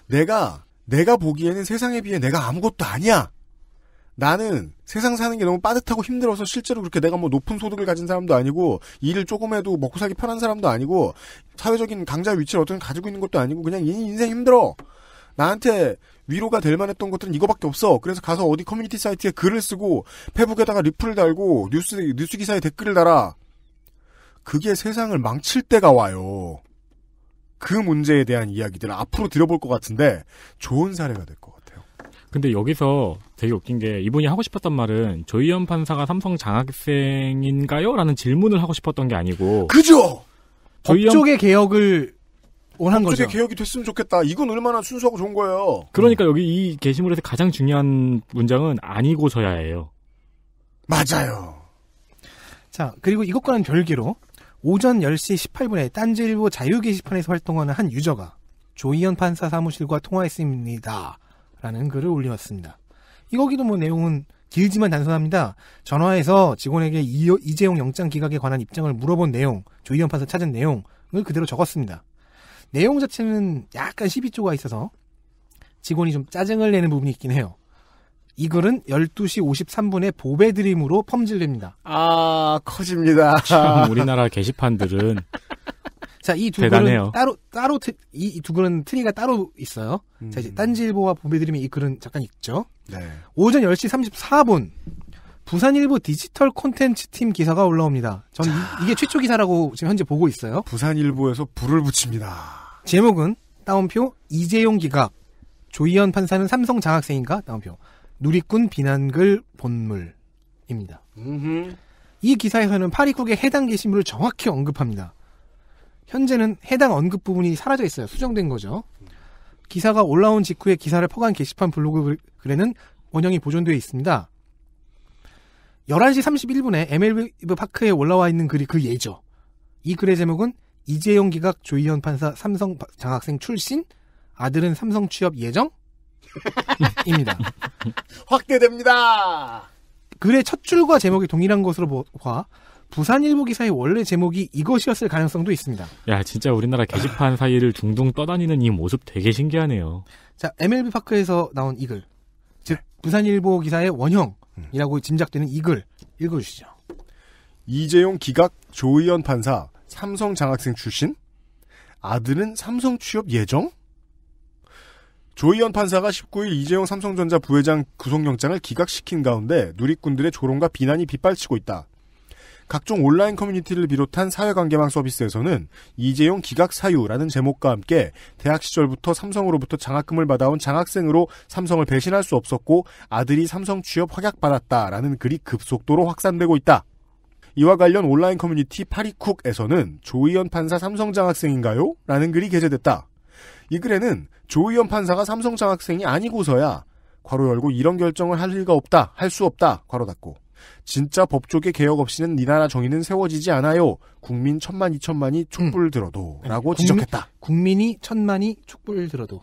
내가 내가 보기에는 세상에 비해 내가 아무것도 아니야. 나는 세상 사는 게 너무 빠듯하고 힘들어서 실제로 그렇게 내가 뭐 높은 소득을 가진 사람도 아니고 일을 조금 해도 먹고 살기 편한 사람도 아니고 사회적인 강자 위치를 어떤게 가지고 있는 것도 아니고 그냥 인생 힘들어. 나한테 위로가 될 만했던 것들은 이거밖에 없어. 그래서 가서 어디 커뮤니티 사이트에 글을 쓰고 페북에다가 리플을 달고 뉴스 뉴스 기사에 댓글을 달아. 그게 세상을 망칠 때가 와요. 그 문제에 대한 이야기들 앞으로 들어볼 것 같은데 좋은 사례가 될 거. 근데 여기서 되게 웃긴 게 이분이 하고 싶었던 말은 조희연 판사가 삼성 장학생인가요? 라는 질문을 하고 싶었던 게 아니고 그죠. 조희연... 법조계 개혁을 원한 거죠. 법조계 개혁이 됐으면 좋겠다. 이건 얼마나 순수하고 좋은 거예요. 그러니까 음. 여기 이 게시물에서 가장 중요한 문장은 아니고서야 해요. 맞아요. 자 그리고 이것과는 별개로 오전 10시 18분에 딴지일보 자유 게시판에서 활동하는 한 유저가 조희연 판사 사무실과 통화했습니다. 라는 글을 올려왔습니다. 이 거기도 뭐 내용은 길지만 단순합니다. 전화해서 직원에게 이, 재용 영장 기각에 관한 입장을 물어본 내용, 조희연판서 찾은 내용을 그대로 적었습니다. 내용 자체는 약간 12조가 있어서 직원이 좀 짜증을 내는 부분이 있긴 해요. 이 글은 12시 53분에 보배드림으로 펌질됩니다. 아, 커집니다. 지금 우리나라 게시판들은 자, 이 두 글은 따로 따로 이두 글은 트리가 따로 있어요. 음. 자, 이제 딴지일보와 보배드림이 이 글은 잠깐 읽죠. 네. 오전 10시 34분 부산일보 디지털 콘텐츠 팀 기사가 올라옵니다. 전 이, 게 최초 기사라고 지금 현재 보고 있어요. 부산일보에서 불을 붙입니다. 제목은 따옴표 이재용 기각 조희연 판사는 삼성 장학생인가 따옴표 누리꾼 비난글 본물입니다. 음흠. 이 기사에서는 파리국의 해당 게시물을 정확히 언급합니다. 현재는 해당 언급 부분이 사라져 있어요. 수정된 거죠. 기사가 올라온 직후에 기사를 퍼간 게시판 블로그 글에는 원형이 보존되어 있습니다. 11시 31분에 MLB 파크에 올라와 있는 글이 그 예죠. 이 글의 제목은 이재용 기각 조희현 판사 삼성 장학생 출신 아들은 삼성 취업 예정 입니다. 확대됩니다. 글의 첫 줄과 제목이 동일한 것으로 봐 부산일보 기사의 원래 제목이 이것이었을 가능성도 있습니다. 야, 진짜 우리나라 게시판 사이를 둥둥 떠다니는 이 모습 되게 신기하네요. 자, MLB 파크에서 나온 이 글. 즉, 부산일보 기사의 원형이라고 짐작되는 이 글. 읽어주시죠. 이재용 기각, 조의연 판사, 삼성 장학생 출신? 아들은 삼성 취업 예정? 조희연 판사가 19일 이재용 삼성전자 부회장 구속영장을 기각시킨 가운데 누리꾼들의 조롱과 비난이 빗발치고 있다. 각종 온라인 커뮤니티를 비롯한 사회관계망 서비스에서는 이재용 기각 사유라는 제목과 함께 대학 시절부터 삼성으로부터 장학금을 받아온 장학생으로 삼성을 배신할 수 없었고 아들이 삼성 취업 확약받았다라는 글이 급속도로 확산되고 있다. 이와 관련 온라인 커뮤니티 파리쿡에서는 조의연 판사 삼성 장학생인가요? 라는 글이 게재됐다. 이 글에는 조의연 판사가 삼성 장학생이 아니고서야 괄호 열고 이런 결정을 할 리가 없다. 할 수 없다. 괄호 닫고 진짜 법조계 개혁 없이는 니 나라 정의는 세워지지 않아요. 국민 천만 이천만이 촛불 들어도. 음. 라고 국민, 지적했다. 국민이 천만이 촛불 들어도.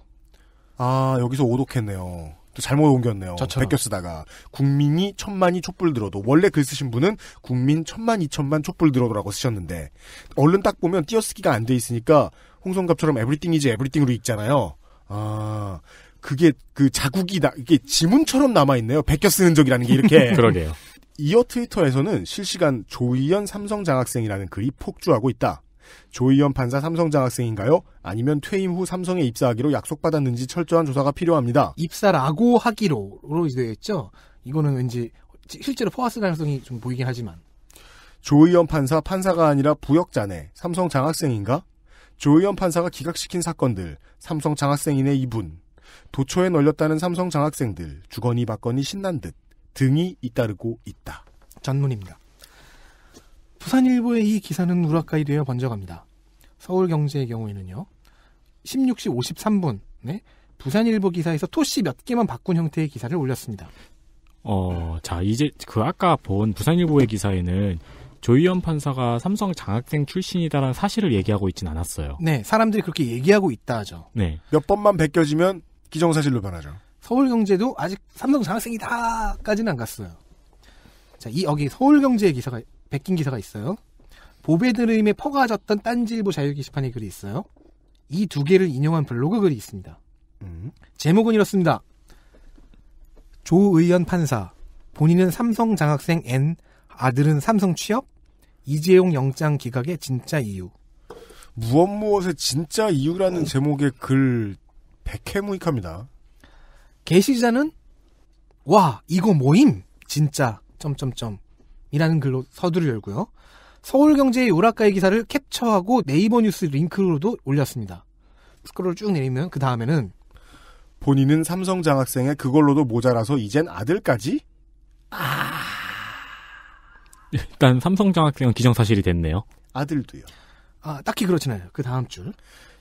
아, 여기서 오독했네요. 또 잘못 옮겼네요. 저처럼. 베껴 쓰다가. 국민이 천만이 촛불 들어도. 원래 글 쓰신 분은 국민 천만 이천만 촛불 들어도라고 쓰셨는데. 얼른 딱 보면 띄어쓰기가 안 돼 있으니까 홍성갑처럼 에브리띵이지 에브리띵으로 읽잖아요. 아, 그게 그 자국이 나, 이게 지문처럼 남아있네요. 베껴 쓰는 적이라는 게 이렇게. 그러게요. 이어 트위터에서는 실시간 조이현 삼성장학생이라는 글이 폭주하고 있다. 조이현 판사 삼성장학생인가요? 아니면 퇴임 후 삼성에 입사하기로 약속받았는지 철저한 조사가 필요합니다. 입사라고 하기로로 되어 있죠. 이거는 왠지 실제로 포화스 가능성이 좀 보이긴 하지만. 조이현 판사 판사가 아니라 부역자네. 삼성 장학생인가? 조이현 판사가 기각시킨 사건들. 삼성 장학생인의 이분. 도초에 널렸다는 삼성 장학생들. 주거니 받거니 신난 듯. 등이 잇따르고 있다. 전문입니다. 부산일보의 이 기사는 우라카이 되어 번져갑니다. 서울경제의 경우에는요. 16시 53분에 부산일보 기사에서 토시몇 개만 바꾼 형태의 기사를 올렸습니다. 어, 자, 이제 그 아까 본 부산일보의 기사에는 조희연 판사가 삼성 장학생 출신이다라는 사실을 얘기하고 있진 않았어요. 네, 사람들이 그렇게 얘기하고 있다 하죠. 네. 몇 번만 베껴지면 기정사실로 변하죠. 서울경제도 아직 삼성 장학생이다까지는 안 갔어요. 자, 이 여기 서울경제의 기사가 베낀 기사가 있어요. 보배드림에 퍼가졌던 딴지일보 자유기시판의 글이 있어요. 이 두 개를 인용한 블로그 글이 있습니다. 음. 제목은 이렇습니다. 조의연 판사 본인은 삼성 장학생 N 아들은 삼성 취업 이재용 영장 기각의 진짜 이유 무엇 무엇의 진짜 이유라는 음. 제목의 글 백해무익합니다. 게시자는 와 이거 모임 진짜 점점점이라는 글로 서두를 열고요. 서울경제의 오라카의 기사를 캡처하고 네이버 뉴스 링크로도 올렸습니다. 스크롤 쭉 내리면 그 다음에는 본인은 삼성 장학생의 그걸로도 모자라서 이젠 아들까지? 아... 일단 삼성 장학생은 기정사실이 됐네요. 아들도요. 아, 딱히 그렇진 않아요. 그 다음 줄.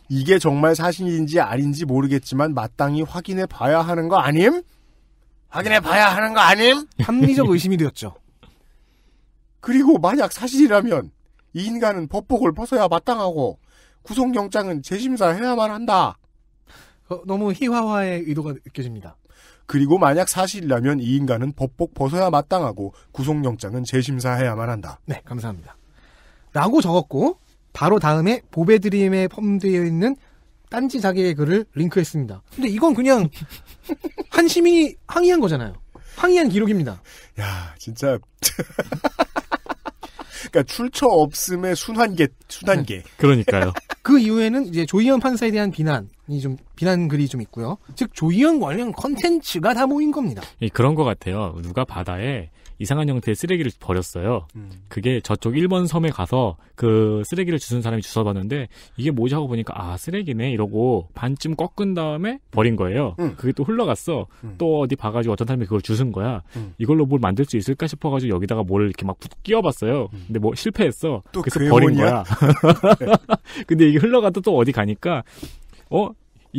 이게 정말 사실인지 아닌지 모르겠지만 마땅히 확인해 봐야 하는 거 아님? 확인해 봐야 하는 거 아님? 합리적 의심이 되었죠. 그리고 만약 사실이라면 이 인간은 법복을 벗어야 마땅하고 구속영장은 재심사해야만 한다. 어, 너무 희화화의 의도가 느껴집니다. 그리고 만약 사실이라면 이 인간은 법복 벗어야 마땅하고 구속영장은 재심사해야만 한다. 네, 감사합니다. 라고 적었고 바로 다음에 보배드림에 펌되어 있는 딴지 자기의 글을 링크했습니다. 근데 이건 그냥 한 시민이 항의한 거잖아요. 항의한 기록입니다. 야, 진짜. 그러니까 출처 없음의 순환계, 순환계. 네, 그러니까요. 그 이후에는 이제 조희연 판사에 대한 비난이 좀 비난 글이 좀 있고요. 즉 조희연 관련 컨텐츠가 다 모인 겁니다. 예, 그런 것 같아요. 누가 바다에 이상한 형태의 쓰레기를 버렸어요. 음. 그게 저쪽 1번 섬에 가서 그 쓰레기를 주는 사람이 주워봤는데 이게 뭐지 하고 보니까 아 쓰레기네 이러고 반쯤 꺾은 다음에 버린 거예요. 음. 그게 또 흘러갔어. 음. 또 어디 봐가지고 어떤 사람이 그걸 주운 거야. 음. 이걸로 뭘 만들 수 있을까 싶어가지고 여기다가 뭘 이렇게 막 끼워봤어요. 음. 근데 뭐 실패했어. 또 그래서 버린 거야. 네. 근데 이게 흘러가도또 어디 가니까 어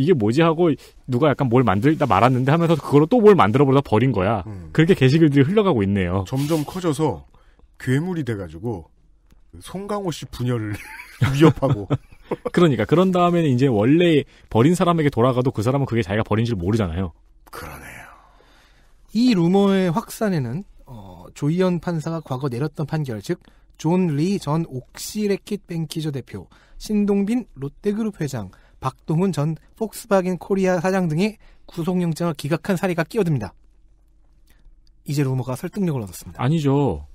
이게 뭐지 하고 누가 약간 뭘 만들다 말았는데 하면서 그걸로 또 뭘 만들어 보다 버린 거야. 음. 그렇게 게시글들이 흘러가고 있네요. 점점 커져서 괴물이 돼가지고 송강호 씨 분열을 위협하고. 그러니까 그런 다음에는 이제 원래 버린 사람에게 돌아가도 그 사람은 그게 자기가 버린 줄 모르잖아요. 그러네요. 이 루머의 확산에는 어, 조이현 판사가 과거 내렸던 판결, 즉 존 리 전 옥시레킷 뱅키저 대표, 신동빈 롯데그룹 회장, 박동훈 전 폭스바겐 코리아 사장 등이 구속영장을 기각한 사례가 끼어듭니다. 이제 루머가 설득력을 얻었습니다. 아니죠.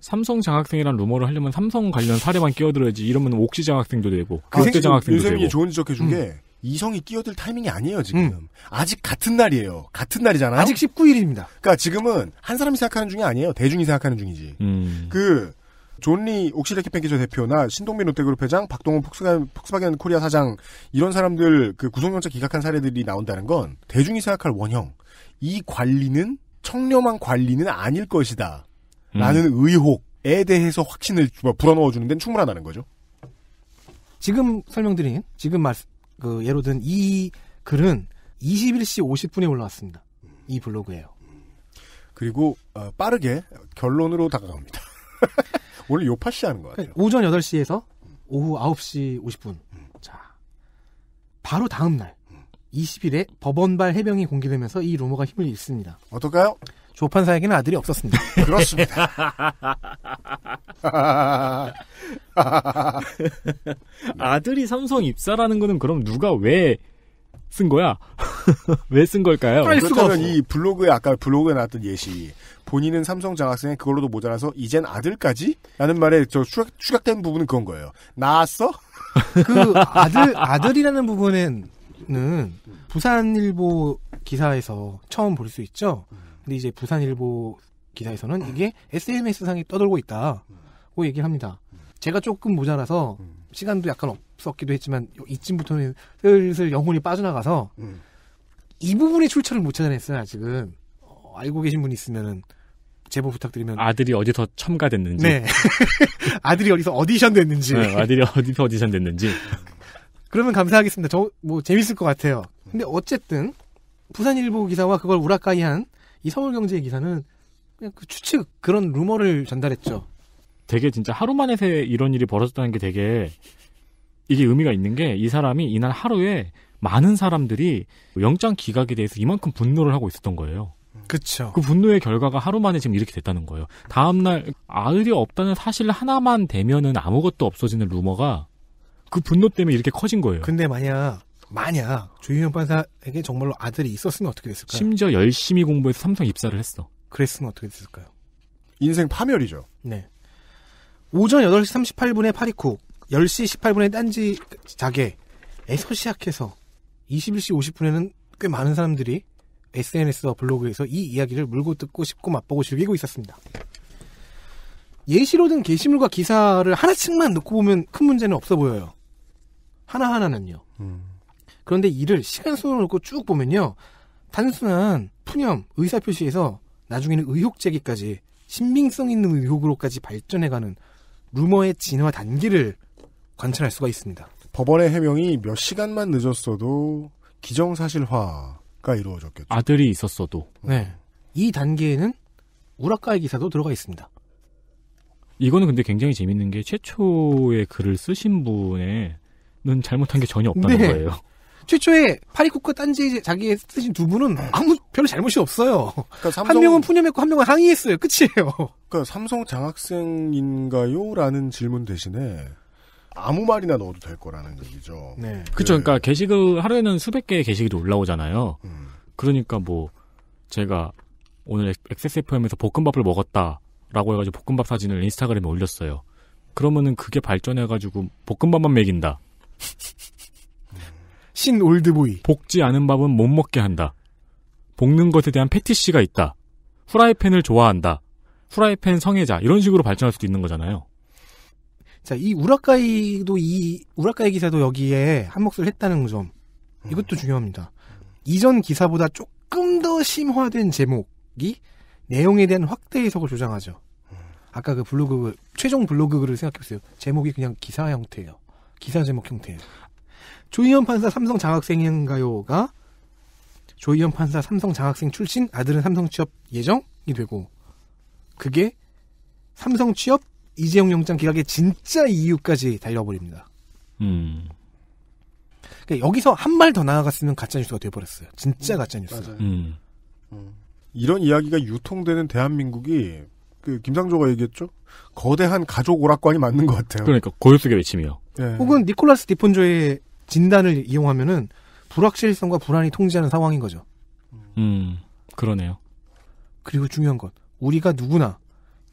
삼성 장학생이란 루머를 하려면 삼성 관련 사례만 끼어들어야지. 이러면 옥시 장학생도 되고 그때 아, 장학생도 되고. 유세민이 좋은 지적해 준게 음. 이성이 끼어들 타이밍이 아니에요 지금. 음. 아직 같은 날이에요. 같은 날이잖아요. 아직 19일입니다. 그러니까 지금은 한 사람이 생각하는 중이 아니에요. 대중이 생각하는 중이지. 음. 그 존리 옥시레키 팬키저 대표나 신동민 롯데그룹 회장, 박동원 폭스바겐, 폭스바겐 코리아 사장 이런 사람들 그 구속영장 기각한 사례들이 나온다는 건 대중이 생각할 원형 이 관리는 청렴한 관리는 아닐 것이다 음. 라는 음. 의혹에 대해서 확신을 불어넣어 주는 데는 충분하다는 거죠. 지금 설명드린 지금 말씀그 예로 든 이 글은 21시 50분에 올라왔습니다. 이 블로그예요. 그리고 어, 빠르게 결론으로 다가갑니다. 오늘 요파 씨 하는 것 같아요. 그러니까 오전 8시에서 오후 9시 50분. 음. 자, 바로 다음 날 20일에 법원발 해병이 공개되면서 이 루머가 힘을 잃습니다. 어떨까요? 조판사에게는 아들이 없었습니다. 그렇습니다. 아들이 삼성 입사라는 거는 그럼 누가 왜쓴 거야? 왜 쓴 걸까요? 그렇다면 이 블로그에 아까 블로그에 나왔던 예시 본인은 삼성 장학생에 그걸로도 모자라서 이젠 아들까지? 라는 말에 저 추락, 추각된 부분은 그건 거예요. 나왔어? 그 아들 아들이라는 부분은 부산일보 기사에서 처음 볼 수 있죠. 근데 이제 부산일보 기사에서는 이게 SNS상에 떠돌고 있다고 얘기를 합니다. 제가 조금 모자라서 음. 시간도 약간 없었기도 했지만 이쯤부터는 슬슬 영혼이 빠져나가서 음. 이부분의 출처를 못 찾아냈어요 지금 어, 알고 계신 분 있으면은 제보 부탁드리면 아들이 어디서 첨가됐는지 네. 아들이 어디서 어디션 됐는지 네, 아들이 어디서 어디션 됐는지 그러면 감사하겠습니다 저뭐 재밌을 것 같아요 근데 어쨌든 부산일보 기사와 그걸 우라카이한 이 서울경제 기사는 그냥 그 추측 그런 루머를 전달했죠 되게 진짜 하루 만에 이런 일이 벌어졌다는 게 되게 이게 의미가 있는 게 이 사람이 이날 하루에 많은 사람들이 영장 기각에 대해서 이만큼 분노를 하고 있었던 거예요. 그렇죠. 그 분노의 결과가 하루 만에 지금 이렇게 됐다는 거예요. 다음 날 아들이 없다는 사실 하나만 되면은 아무것도 없어지는 루머가 그 분노 때문에 이렇게 커진 거예요. 근데 만약 만약 조희연 판사에게 정말로 아들이 있었으면 어떻게 됐을까요? 심지어 열심히 공부해서 삼성 입사를 했어. 그랬으면 어떻게 됐을까요? 인생 파멸이죠. 네. 오전 8시 38분에 파리쿠, 10시 18분에 딴지 자게에서 시작해서 21시 50분에는 꽤 많은 사람들이 SNS와 블로그에서 이 이야기를 물고 뜯고 싶고 맛보고 즐기고 있었습니다. 예시로 든 게시물과 기사를 하나씩만 놓고 보면 큰 문제는 없어 보여요. 하나하나는요. 음. 그런데 이를 시간 순으로 놓고 쭉 보면요. 단순한 푸념, 의사표시에서 나중에는 의혹 제기까지 신빙성 있는 의혹으로까지 발전해가는 루머의 진화 단계를 관찰할 수가 있습니다. 법원의 해명이 몇 시간만 늦었어도 기정사실화가 이루어졌겠죠. 아들이 있었어도. 네. 이 단계에는 우라카이 기사도 들어가 있습니다. 이거는 근데 굉장히 재밌는 게 최초의 글을 쓰신 분의 는 잘못한 게 전혀 없다는 네. 거예요. 최초에 파리쿠크 딴지 자기의 쓰신 두 분은 네. 아무 별로 잘못이 없어요. 그러니까 삼성... 한 명은 푸념했고 한 명은 항의했어요. 끝이에요. 그러니까 삼성 장학생인가요? 라는 질문 대신에 아무 말이나 넣어도 될 거라는 얘기죠. 네. 그렇죠. 그... 그러니까 게시글 하루에는 수백 개의 게시글이 올라오잖아요. 음. 그러니까 뭐 제가 오늘 XSFM에서 볶음밥을 먹었다라고 해가지고 볶음밥 사진을 인스타그램에 올렸어요. 그러면은 그게 발전해가지고 볶음밥만 먹인다. 신 올드보이. 볶지 않은 밥은 못 먹게 한다. 볶는 것에 대한 패티시가 있다. 후라이팬을 좋아한다. 후라이팬 성애자. 이런 식으로 발전할 수도 있는 거잖아요. 자, 이 우라카이도 이, 우라카이 기사도 여기에 한 몫을 했다는 점. 음. 이것도 중요합니다. 이전 기사보다 조금 더 심화된 제목이 내용에 대한 확대 해석을 조장하죠. 아까 그 블로그 최종 블로그 글을 생각해보세요. 제목이 그냥 기사 형태예요. 기사 제목 형태예요. 조희연 판사 삼성 장학생인가요가 조희연 판사 삼성 장학생 출신 아들은 삼성 취업 예정이 되고 그게 삼성 취업 이재용 영장 기각의 진짜 이유까지 달려버립니다. 음. 그러니까 여기서 한 말 더 나아갔으면 가짜뉴스가 돼버렸어요. 진짜 음, 가짜뉴스. 음. 음. 이런 이야기가 유통되는 대한민국이 그 김상조가 얘기했죠. 거대한 가족 오락관이 맞는 것 같아요. 그러니까 고요속의 외침이요. 예. 혹은 니콜라스 디폰조의 진단을 이용하면은 불확실성과 불안이 통제하는 상황인 거죠. 음, 그러네요. 그리고 중요한 것, 우리가 누구나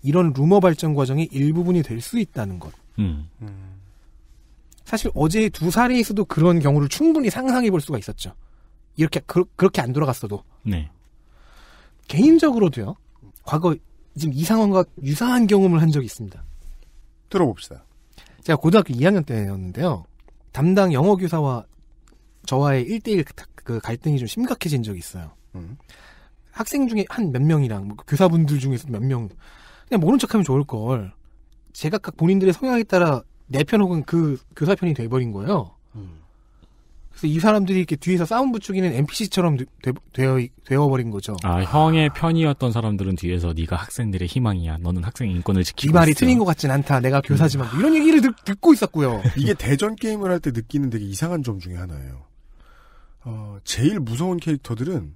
이런 루머 발전 과정의 일부분이 될 수 있다는 것. 음. 사실 어제두 사례에서도 그런 경우를 충분히 상상해 볼 수가 있었죠. 이렇게 그, 렇게안 돌아갔어도. 네. 개인적으로도요. 과거 지금 이 상황과 유사한 경험을 한 적이 있습니다. 들어봅시다. 제가 고등학교 2학년 때였는데요. 담당 영어 교사와 저와의 1대1 그, 그 갈등이 좀 심각해진 적이 있어요. 음. 학생 중에 한 몇 명이랑 뭐 교사분들 중에서 몇 명 그냥 모른 척하면 좋을 걸 제각각 본인들의 성향에 따라 내 편 혹은 그 교사 편이 돼버린 거예요. 그래서 이 사람들이 이렇게 뒤에서 싸움 부추기는 NPC처럼 되, 되어 되어버린 거죠. 아 형의 아. 편이었던 사람들은 뒤에서 네가 학생들의 희망이야. 너는 학생 인권을 지키고. 이 말이 있어. 틀린 것 같진 않다. 내가 교사지만 뭐 이런 얘기를 듣, 고 있었고요. 이게 대전 게임을 할 때 느끼는 되게 이상한 점 중에 하나예요. 어, 제일 무서운 캐릭터들은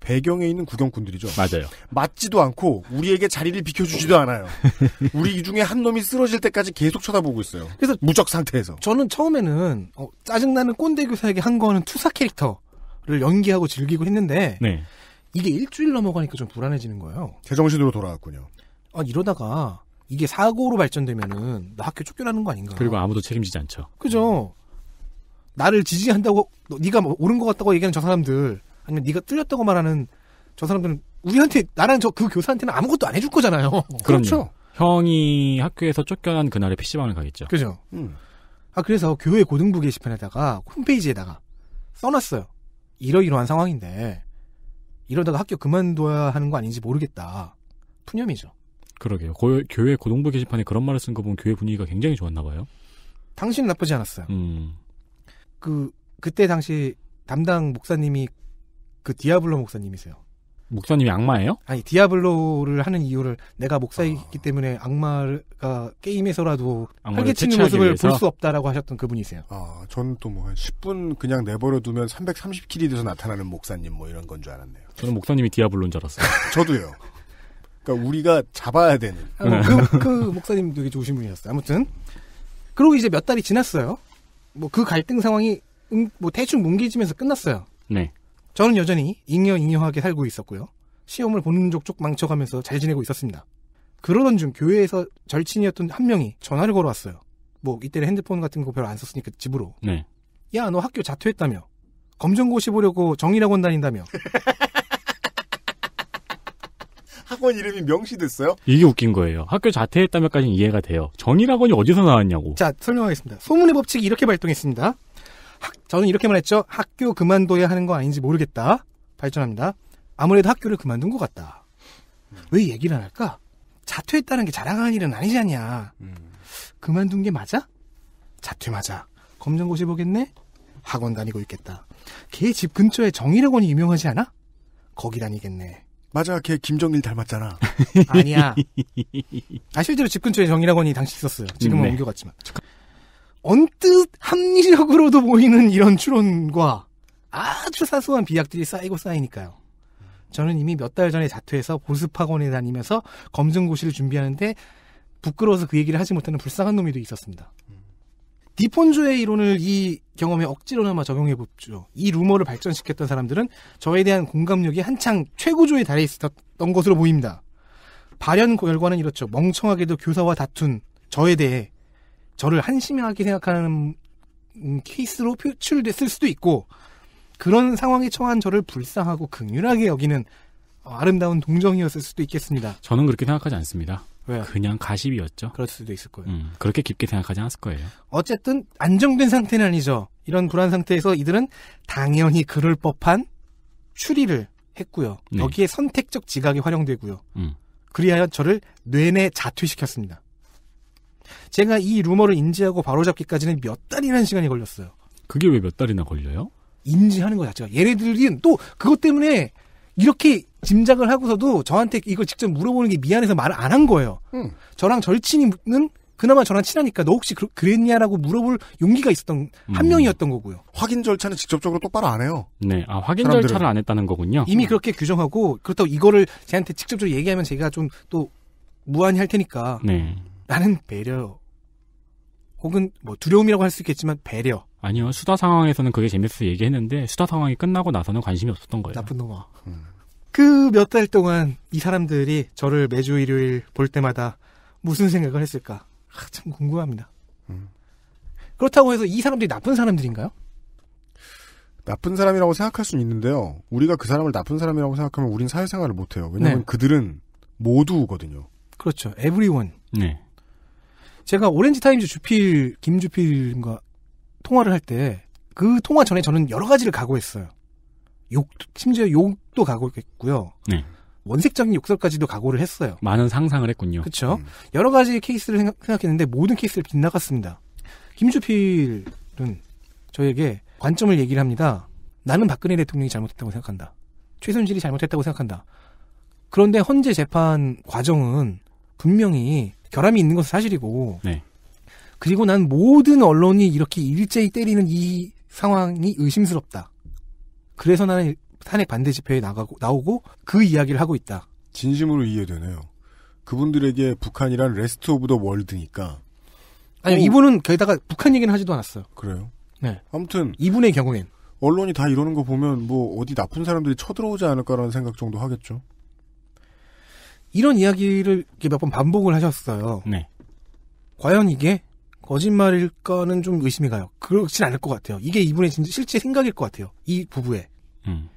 배경에 있는 구경꾼들이죠. 맞아요. 맞지도 않고 우리에게 자리를 비켜주지도 어. 않아요. 우리 이 중에 한 놈이 쓰러질 때까지 계속 쳐다보고 있어요. 그래서 무적 상태에서. 저는 처음에는 어, 짜증나는 꼰대 교사에게 한 거는 투사 캐릭터를 연기하고 즐기고 했는데 네. 이게 일주일 넘어가니까 좀 불안해지는 거예요. 제정신으로 돌아왔군요. 아, 이러다가 이게 사고로 발전되면은 나 학교 쫓겨나는 거 아닌가. 그리고 아무도 책임지지 않죠. 그죠. 나를 지지한다고 네가 뭐 옳은 것 같다고 얘기하는 저 사람들 아니면 네가 뚫렸다고 말하는 저 사람들은 우리한테 나랑 저 그 교사한테는 아무것도 안 해줄 거잖아요. 그렇죠. 형이 학교에서 쫓겨난 그날에 PC방을 가겠죠. 그죠. 음. 아 그래서 교회 고등부 게시판에다가 홈페이지에다가 써놨어요. 이러이러한 상황인데 이러다가 학교 그만둬야 하는 거 아닌지 모르겠다. 푸념이죠. 그러게요. 고, 교회 고등부 게시판에 그런 말을 쓴 거 보면 교회 분위기가 굉장히 좋았나 봐요. 당신은 나쁘지 않았어요. 음. 그 그때 당시 담당 목사님이 그 디아블로 목사님이세요. 목사님이 악마예요? 아니 디아블로를 하는 이유를 내가 목사이기 어... 때문에 악마가 게임에서라도 활개치는 모습을 볼 수 없다라고 하셨던 그분이세요. 아, 저는 또뭐한 10분 그냥 내버려 두면 330킬이 돼서 나타나는 목사님 뭐 이런 건 줄 알았네요. 저는 목사님이 디아블로인 줄 알았어요. 저도요. 그러니까 우리가 잡아야 되는. 아, 뭐 그, 그 목사님 되게 좋으신 분이었어요. 아무튼 그러고 이제 몇 달이 지났어요. 뭐 그 갈등 상황이 음, 뭐 대충 뭉개지면서 끝났어요. 네. 저는 여전히 잉여잉여하게 살고 있었고요. 시험을 보는 족족 망쳐가면서 잘 지내고 있었습니다. 그러던 중 교회에서 절친이었던 한 명이 전화를 걸어왔어요. 뭐 이때는 핸드폰 같은 거 별로 안 썼으니까 집으로. 네. 야너 학교 자퇴했다며. 검정고시 보려고 정의학원 다닌다며. 학원 이름이 명시됐어요? 이게 웃긴 거예요. 학교 자퇴했다며까지는 이해가 돼요. 정의학원이 어디서 나왔냐고. 자 설명하겠습니다. 소문의 법칙이 이렇게 발동했습니다. 학, 저는 이렇게만 했죠. 학교 그만둬야 하는 거 아닌지 모르겠다. 발전합니다. 아무래도 학교를 그만둔 것 같다. 왜 얘기를 안 할까? 자퇴했다는 게 자랑하는 일은 아니지 않냐. 음. 그만둔 게 맞아? 자퇴 맞아. 검정고시 보겠네? 학원 다니고 있겠다. 걔 집 근처에 정일학원이 유명하지 않아? 거기 다니겠네. 맞아, 걔 김정일 닮았잖아. 아니야. 아 실제로 집 근처에 정일학원이 당시 있었어요. 지금은 음, 네. 옮겨갔지만. 잠깐. 언뜻 합리적으로도 보이는 이런 추론과 아주 사소한 비약들이 쌓이고 쌓이니까요. 저는 이미 몇 달 전에 자퇴해서 보습학원에 다니면서 검증고시를 준비하는데 부끄러워서 그 얘기를 하지 못하는 불쌍한 놈이도 있었습니다. 디폰조의 이론을 이 경험에 억지로나마 적용해보죠. 이 루머를 발전시켰던 사람들은 저에 대한 공감력이 한창 최고조에 달해 있었던 것으로 보입니다. 발현 결과는 이렇죠. 멍청하게도 교사와 다툰 저에 대해 저를 한심하게 생각하는 케이스로 표출됐을 수도 있고 그런 상황에 처한 저를 불쌍하고 극렬하게 여기는 어, 아름다운 동정이었을 수도 있겠습니다. 저는 그렇게 생각하지 않습니다. 왜? 그냥 가십이었죠. 그럴 수도 있을 거예요. 음, 그렇게 깊게 생각하지 않았을 거예요. 어쨌든 안정된 상태는 아니죠. 이런 불안 상태에서 이들은 당연히 그럴 법한 추리를 했고요. 네. 여기에 선택적 지각이 활용되고요. 음. 그리하여 저를 뇌내 자퇴시켰습니다. 제가 이 루머를 인지하고 바로잡기까지는 몇 달이라는 시간이 걸렸어요. 그게 왜 몇 달이나 걸려요? 인지하는 것 자체가. 얘네들은 또 그것 때문에 이렇게 짐작을 하고서도 저한테 이걸 직접 물어보는 게 미안해서 말을 안 한 거예요. 음. 저랑 절친이는 그나마 저랑 친하니까 너 혹시 그, 랬냐라고 물어볼 용기가 있었던 한 음. 명이었던 거고요. 확인 절차는 직접적으로 똑바로 안 해요. 네, 아 확인 사람들은. 절차를 안 했다는 거군요. 이미 음. 그렇게 규정하고 그렇다고 이거를 제한테 직접적으로 얘기하면 제가 좀 또 무한히 할 테니까. 네. 나는 배려 혹은 뭐 두려움이라고 할 수 있겠지만 배려. 아니요. 수다 상황에서는 그게 재밌어 얘기했는데 수다 상황이 끝나고 나서는 관심이 없었던 거예요. 나쁜 놈아. 음. 그 그몇 달 동안 이 사람들이 저를 매주 일요일 볼 때마다 무슨 생각을 했을까? 아, 참 궁금합니다. 음. 그렇다고 해서 이 사람들이 나쁜 사람들인가요? 나쁜 사람이라고 생각할 수는 있는데요. 우리가 그 사람을 나쁜 사람이라고 생각하면 우린 사회생활을 못해요. 왜냐하면 네. 그들은 모두거든요. 그렇죠. 에브리원. 네. 제가 오렌지 타임즈 주필 김주필과 통화를 할 때 그 통화 전에 저는 여러 가지를 각오했어요. 욕 심지어 욕도 각오했고요. 네. 원색적인 욕설까지도 각오를 했어요. 많은 상상을 했군요. 그렇죠. 음. 여러 가지 케이스를 생각, 했는데 모든 케이스를 빗나갔습니다. 김주필은 저에게 관점을 얘기를 합니다. 나는 박근혜 대통령이 잘못했다고 생각한다. 최순실이 잘못했다고 생각한다. 그런데 헌재 재판 과정은 분명히 결함이 있는 것은 사실이고 네. 그리고 난 모든 언론이 이렇게 일제히 때리는 이 상황이 의심스럽다. 그래서 나는 탄핵 반대 집회에 나가고 나오고 그 이야기를 하고 있다. 진심으로 이해되네요. 그분들에게 북한이란 레스트 오브 더 월드니까. 아니 오. 이분은 게다가 북한 얘기는 하지도 않았어요. 그래요. 네. 아무튼 이분의 경우엔 언론이 다 이러는 거 보면 뭐 어디 나쁜 사람들이 쳐들어오지 않을까라는 생각 정도 하겠죠. 이런 이야기를 몇 번 반복을 하셨어요. 네. 과연 이게 거짓말일까는 좀 의심이 가요. 그렇진 않을 것 같아요. 이게 이분의 진짜 실제 생각일 것 같아요. 이 부부의. 음.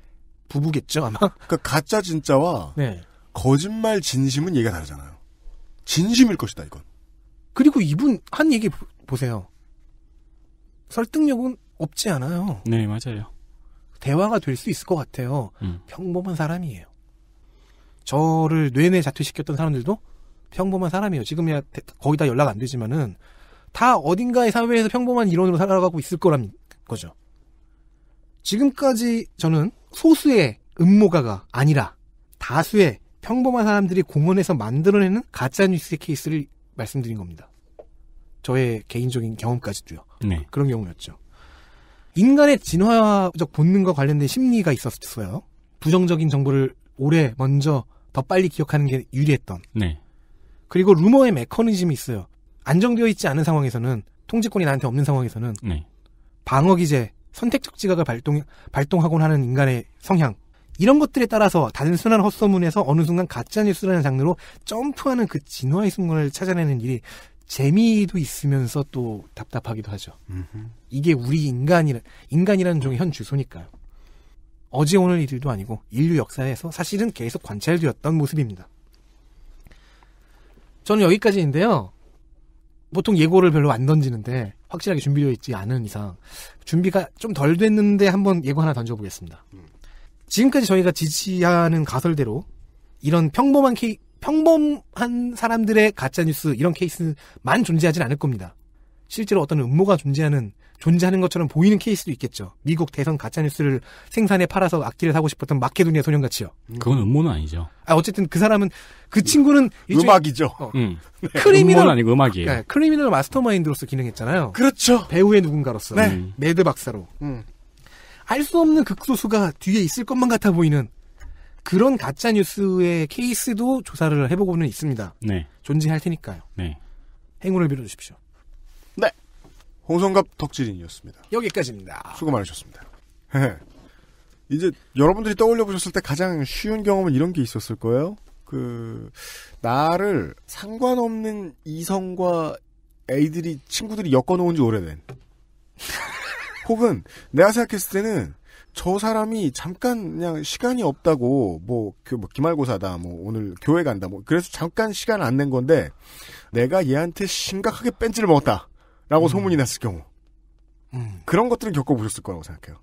부부겠죠, 아마? 그니까 가짜 진짜와 네. 거짓말 진심은 얘기가 다르잖아요. 진심일 것이다, 이건. 그리고 이분 한 얘기 보세요. 설득력은 없지 않아요. 네, 맞아요. 대화가 될 수 있을 것 같아요. 음. 평범한 사람이에요. 저를 뇌내 자퇴시켰던 사람들도 평범한 사람이에요. 지금이야 거의 다 연락 안 되지만은 다 어딘가의 사회에서 평범한 일원으로 살아가고 있을 거란 거죠. 지금까지 저는 소수의 음모가가 아니라 다수의 평범한 사람들이 공원에서 만들어내는 가짜 뉴스의 케이스를 말씀드린 겁니다. 저의 개인적인 경험까지도요. 네. 그런 경우였죠. 인간의 진화적 본능과 관련된 심리가 있었어요. 부정적인 정보를 오래 먼저 더 빨리 기억하는 게 유리했던. 네. 그리고 루머의 메커니즘이 있어요. 안정되어 있지 않은 상황에서는 통지권이 나한테 없는 상황에서는 네. 방어 기제, 선택적 지각을 발동 발동하곤 하는 인간의 성향 이런 것들에 따라서 단순한 헛소문에서 어느 순간 가짜 뉴스라는 장르로 점프하는 그 진화의 순간을 찾아내는 일이 재미도 있으면서 또 답답하기도 하죠. 음흠. 이게 우리 인간이라 인간이라는 종의 현 주소니까요. 어제 오늘 일도 아니고 인류 역사에서 사실은 계속 관찰되었던 모습입니다. 저는 여기까지인데요. 보통 예고를 별로 안 던지는데 확실하게 준비되어 있지 않은 이상 준비가 좀 덜 됐는데 한번 예고 하나 던져보겠습니다. 음. 지금까지 저희가 지지하는 가설대로 이런 평범한 케이, 평범한 사람들의 가짜 뉴스 이런 케이스만 존재하진 않을 겁니다. 실제로 어떤 음모가 존재하는 존재하는 것처럼 보이는 케이스도 있겠죠. 미국 대선 가짜뉴스를 생산해 팔아서 악기를 사고 싶었던 마케도니아 소년같이요. 음. 그건 음모는 아니죠. 아, 어쨌든 그 사람은, 그 친구는. 음악이죠. 어, 음. 네. 크리미널. 네. 아니고 음악이에요. 그 크리미널 마스터 마인드로서 기능했잖아요. 그렇죠. 배우의 누군가로서. 네. 음. 매드 박사로. 음. 알수 없는 극소수가 뒤에 있을 것만 같아 보이는 그런 가짜뉴스의 케이스도 조사를 해보고는 있습니다. 네. 존재할 테니까요. 네. 행운을 빌어주십시오. 네. 홍성갑 덕질인이었습니다. 여기까지입니다. 수고 많으셨습니다. 이제 여러분들이 떠올려 보셨을 때 가장 쉬운 경험은 이런 게 있었을 거예요. 그 나를 상관없는 이성과 애들이 친구들이 엮어놓은 지 오래된 혹은 내가 생각했을 때는 저 사람이 잠깐 그냥 시간이 없다고 뭐, 그 뭐 기말고사다 뭐 오늘 교회 간다 뭐 그래서 잠깐 시간 안 낸 건데 내가 얘한테 심각하게 뺀지를 먹었다 라고 음. 소문이 났을 경우 음. 그런 것들을 겪어보셨을 거라고 생각해요.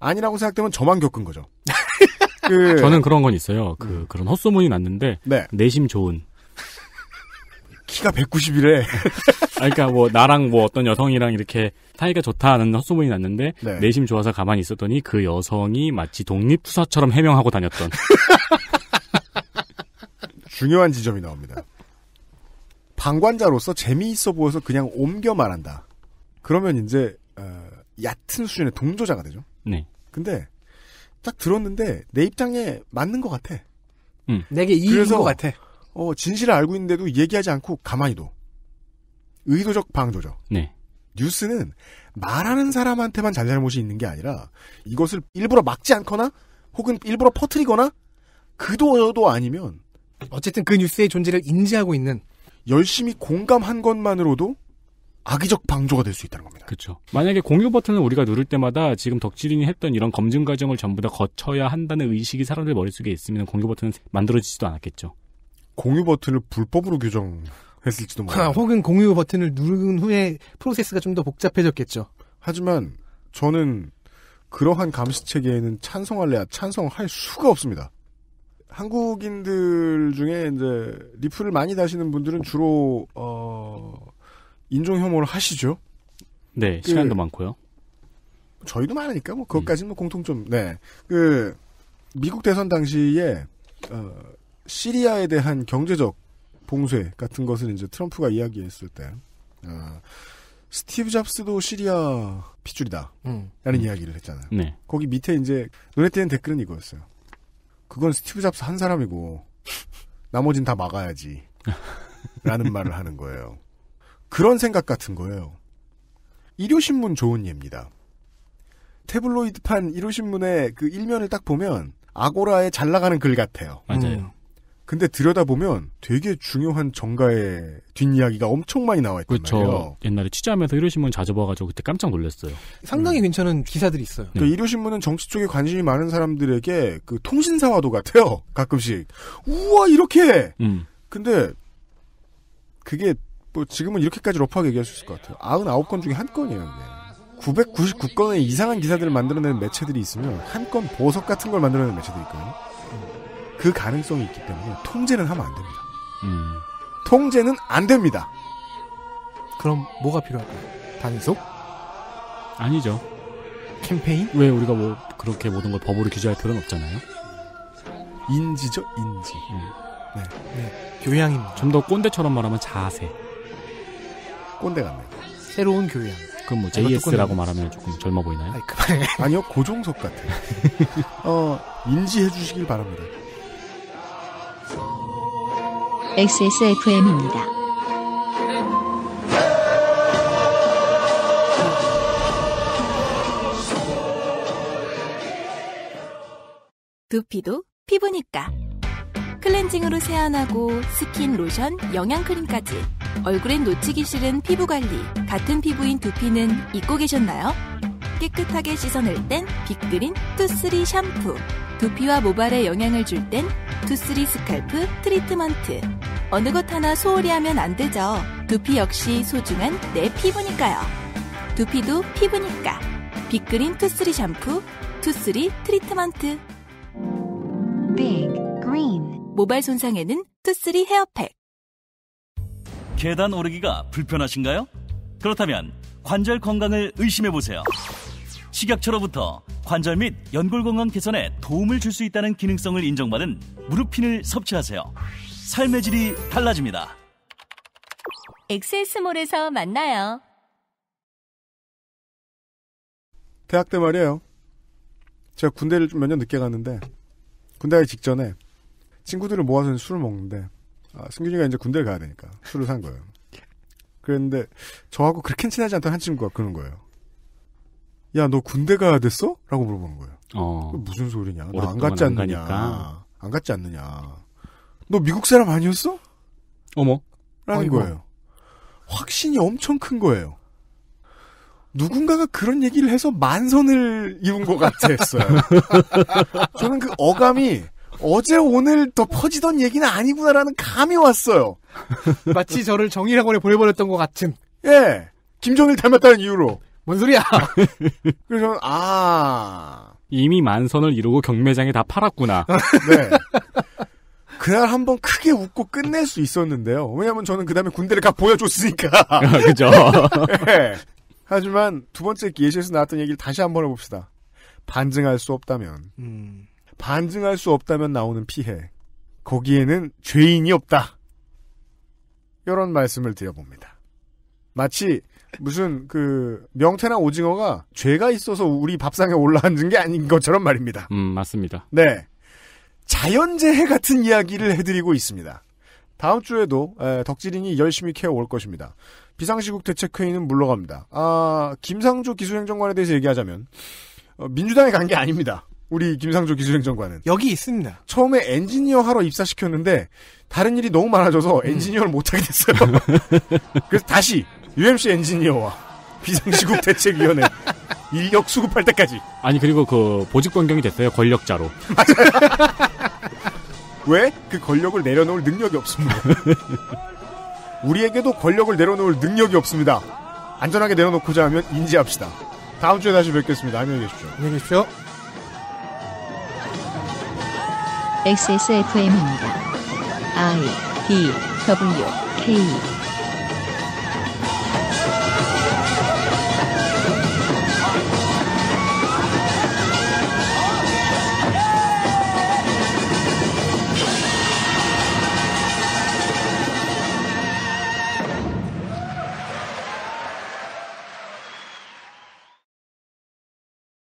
아니라고 생각되면 저만 겪은 거죠. 그... 저는 그런 건 있어요. 그 음. 그런 헛소문이 났는데 네. 내심 좋은 키가 190이래. 그러니까 뭐 나랑 뭐 어떤 여성이랑 이렇게 사이가 좋다는 헛소문이 났는데 네. 내심 좋아서 가만히 있었더니 그 여성이 마치 독립투사처럼 해명하고 다녔던 중요한 지점이 나옵니다. 방관자로서 재미있어 보여서 그냥 옮겨 말한다. 그러면 이제 어, 얕은 수준의 동조자가 되죠. 네. 근데 딱 들었는데 내 입장에 맞는 것 같아. 음. 내게 이익인 것 같아. 어, 진실을 알고 있는데도 얘기하지 않고 가만히도 의도적 방조죠. 네. 뉴스는 말하는 사람한테만 잘잘못이 있는 게 아니라 이것을 일부러 막지 않거나 혹은 일부러 퍼뜨리거나 그도여도 아니면 어쨌든 그 뉴스의 존재를 인지하고 있는 열심히 공감한 것만으로도 악의적 방조가 될 수 있다는 겁니다. 그렇죠. 만약에 공유 버튼을 우리가 누를 때마다 지금 덕질인이 했던 이런 검증 과정을 전부 다 거쳐야 한다는 의식이 사람들 머릿속에 있으면 공유 버튼은 만들어지지도 않았겠죠. 공유 버튼을 불법으로 규정했을지도 아, 몰라요. 혹은 공유 버튼을 누른 후에 프로세스가 좀 더 복잡해졌겠죠. 하지만 저는 그러한 감시 체계에는 찬성할래야 찬성할 수가 없습니다. 한국인들 중에 이제 리플을 많이 다시는 분들은 주로 어 인종 혐오를 하시죠. 네, 그 시간도 많고요. 저희도 많으니까 뭐 그것까지는 뭐 음. 공통점. 네, 그 미국 대선 당시에 어, 시리아에 대한 경제적 봉쇄 같은 것을 이제 트럼프가 이야기했을 때 어, 스티브 잡스도 시리아 핏줄이다. 라는 음. 이야기를 했잖아요. 네. 거기 밑에 이제 눈에 띄는 댓글은 이거였어요. 그건 스티브 잡스 한 사람이고 나머진 다 막아야지 라는 말을 하는 거예요. 그런 생각 같은 거예요. 일요신문 좋은 예입니다. 태블로이드판 일요신문의 그 일면을 딱 보면 아고라에 잘 나가는 글 같아요. 맞아요. 음. 근데 들여다보면 되게 중요한 정가의 뒷이야기가 엄청 많이 나와 있단 그렇 말이에요. 옛날에 취재하면서 일요신문 자주 봐가지고 그때 깜짝 놀랐어요. 상당히 음. 괜찮은 기사들이 있어요. 네. 그러니까 일요신문은 정치 쪽에 관심이 많은 사람들에게 그 통신사와도 같아요. 가끔씩. 우와 이렇게. 음. 근데 그게 뭐 지금은 이렇게까지 러프하게 얘기할 수 있을 것 같아요. 99건 중에 한 건이에요. 근 999건의 이상한 기사들을 만들어내는 매체들이 있으면 한 건 보석 같은 걸 만들어내는 매체들이 있거든요. 그 가능성이 있기 때문에 통제는 하면 안 됩니다. 음. 통제는 안 됩니다. 그럼 뭐가 필요할까요? 단속? 아니죠. 캠페인? 왜 우리가 뭐 그렇게 모든 걸 법으로 규제할 필요는 없잖아요. 인지죠, 인지. 음. 네. 네. 교양입니다. 좀 더 꼰대처럼 말하면 자세. 꼰대 같네요. 새로운 교양. 그럼 뭐 JS라고 네, 말하면 조금 젊어 보이나요? 아니, 그만해. 아니요, 고종석 같아 어, 인지해 주시길 바랍니다. XSFM입니다. 두피도 피부니까 클렌징으로 세안하고 스킨, 로션, 영양크림까지 얼굴엔 놓치기 싫은 피부관리 같은 피부인 두피는 잊고 계셨나요? 깨끗하게 씻어낼 땐 빅그린 투쓰리 샴푸 두피와 모발에 영향을 줄 땐 투쓰리 스칼프 트리트먼트. 어느 것 하나 소홀히 하면 안 되죠. 두피 역시 소중한 내 피부니까요. 두피도 피부니까. 빅그린 투쓰리 샴푸, 투쓰리 트리트먼트. 빅 그린. 모발 손상에는 투쓰리 헤어팩. 계단 오르기가 불편하신가요? 그렇다면 관절 건강을 의심해 보세요. 식약처로부터 관절 및 연골 건강 개선에 도움을 줄 수 있다는 기능성을 인정받은 무릎핀을 섭취하세요. 삶의 질이 달라집니다. 엑세스몰에서 만나요. 대학 때 말이에요. 제가 군대를 몇 년 늦게 갔는데 군대 가기 직전에 친구들을 모아서 술을 먹는데 아, 승균이가 이제 군대를 가야 되니까 술을 산 거예요. 그랬는데 저하고 그렇게 친하지 않던 한 친구가 그런 거예요. 야, 너 군대 가야 됐어? 라고 물어보는 거예요. 어. 무슨 소리냐. 너안 갔지 안 않느냐. 가니까. 안, 갔지 않느냐. 너 미국 사람 아니었어? 어머. 라는 어이구. 거예요. 확신이 엄청 큰 거예요. 누군가가 그런 얘기를 해서 만선을 이룬 것 같았어요. 저는 그 어감이 어제 오늘 더 퍼지던 얘기는 아니구나라는 감이 왔어요. 마치 저를 정의학원에 보내버렸던 것 같은. 예. 김정일 닮았다는 이유로. 뭔 소리야? 그래서 아 이미 만선을 이루고 경매장에 다 팔았구나. 네. 그날 한 번 크게 웃고 끝낼 수 있었는데요. 왜냐면 저는 그 다음에 군대를 가 보여줬으니까. 아, 그죠. 네. 하지만 두 번째 예시에서 나왔던 얘기를 다시 한 번 해봅시다. 반증할 수 없다면. 음. 반증할 수 없다면 나오는 피해. 거기에는 죄인이 없다. 이런 말씀을 드려봅니다. 마치 무슨 그 명태나 오징어가 죄가 있어서 우리 밥상에 올라앉은 게 아닌 것처럼 말입니다. 음, 맞습니다. 네. 자연재해 같은 이야기를 해드리고 있습니다. 다음 주에도 덕질인이 열심히 케어올 것입니다. 비상시국 대책회의는 물러갑니다. 아, 김상조 기술행정관에 대해서 얘기하자면 어, 민주당에 간 게 아닙니다. 우리 김상조 기술행정관은 여기 있습니다. 처음에 엔지니어 하러 입사시켰는데 다른 일이 너무 많아져서 음. 엔지니어를 음. 못하게 됐어요. 그래서 다시 UMC 엔지니어와 비상시국 대책위원회 인력 수급할 때까지. 아니 그리고 그 보직 변경이 됐어요 권력자로. 왜? 그 권력을 내려놓을 능력이 없습니다. 우리에게도 권력을 내려놓을 능력이 없습니다. 안전하게 내려놓고자 하면 인지합시다. 다음 주에 다시 뵙겠습니다. 안녕히 계십시오. 안녕히 계십시오. XSFM입니다. I D W K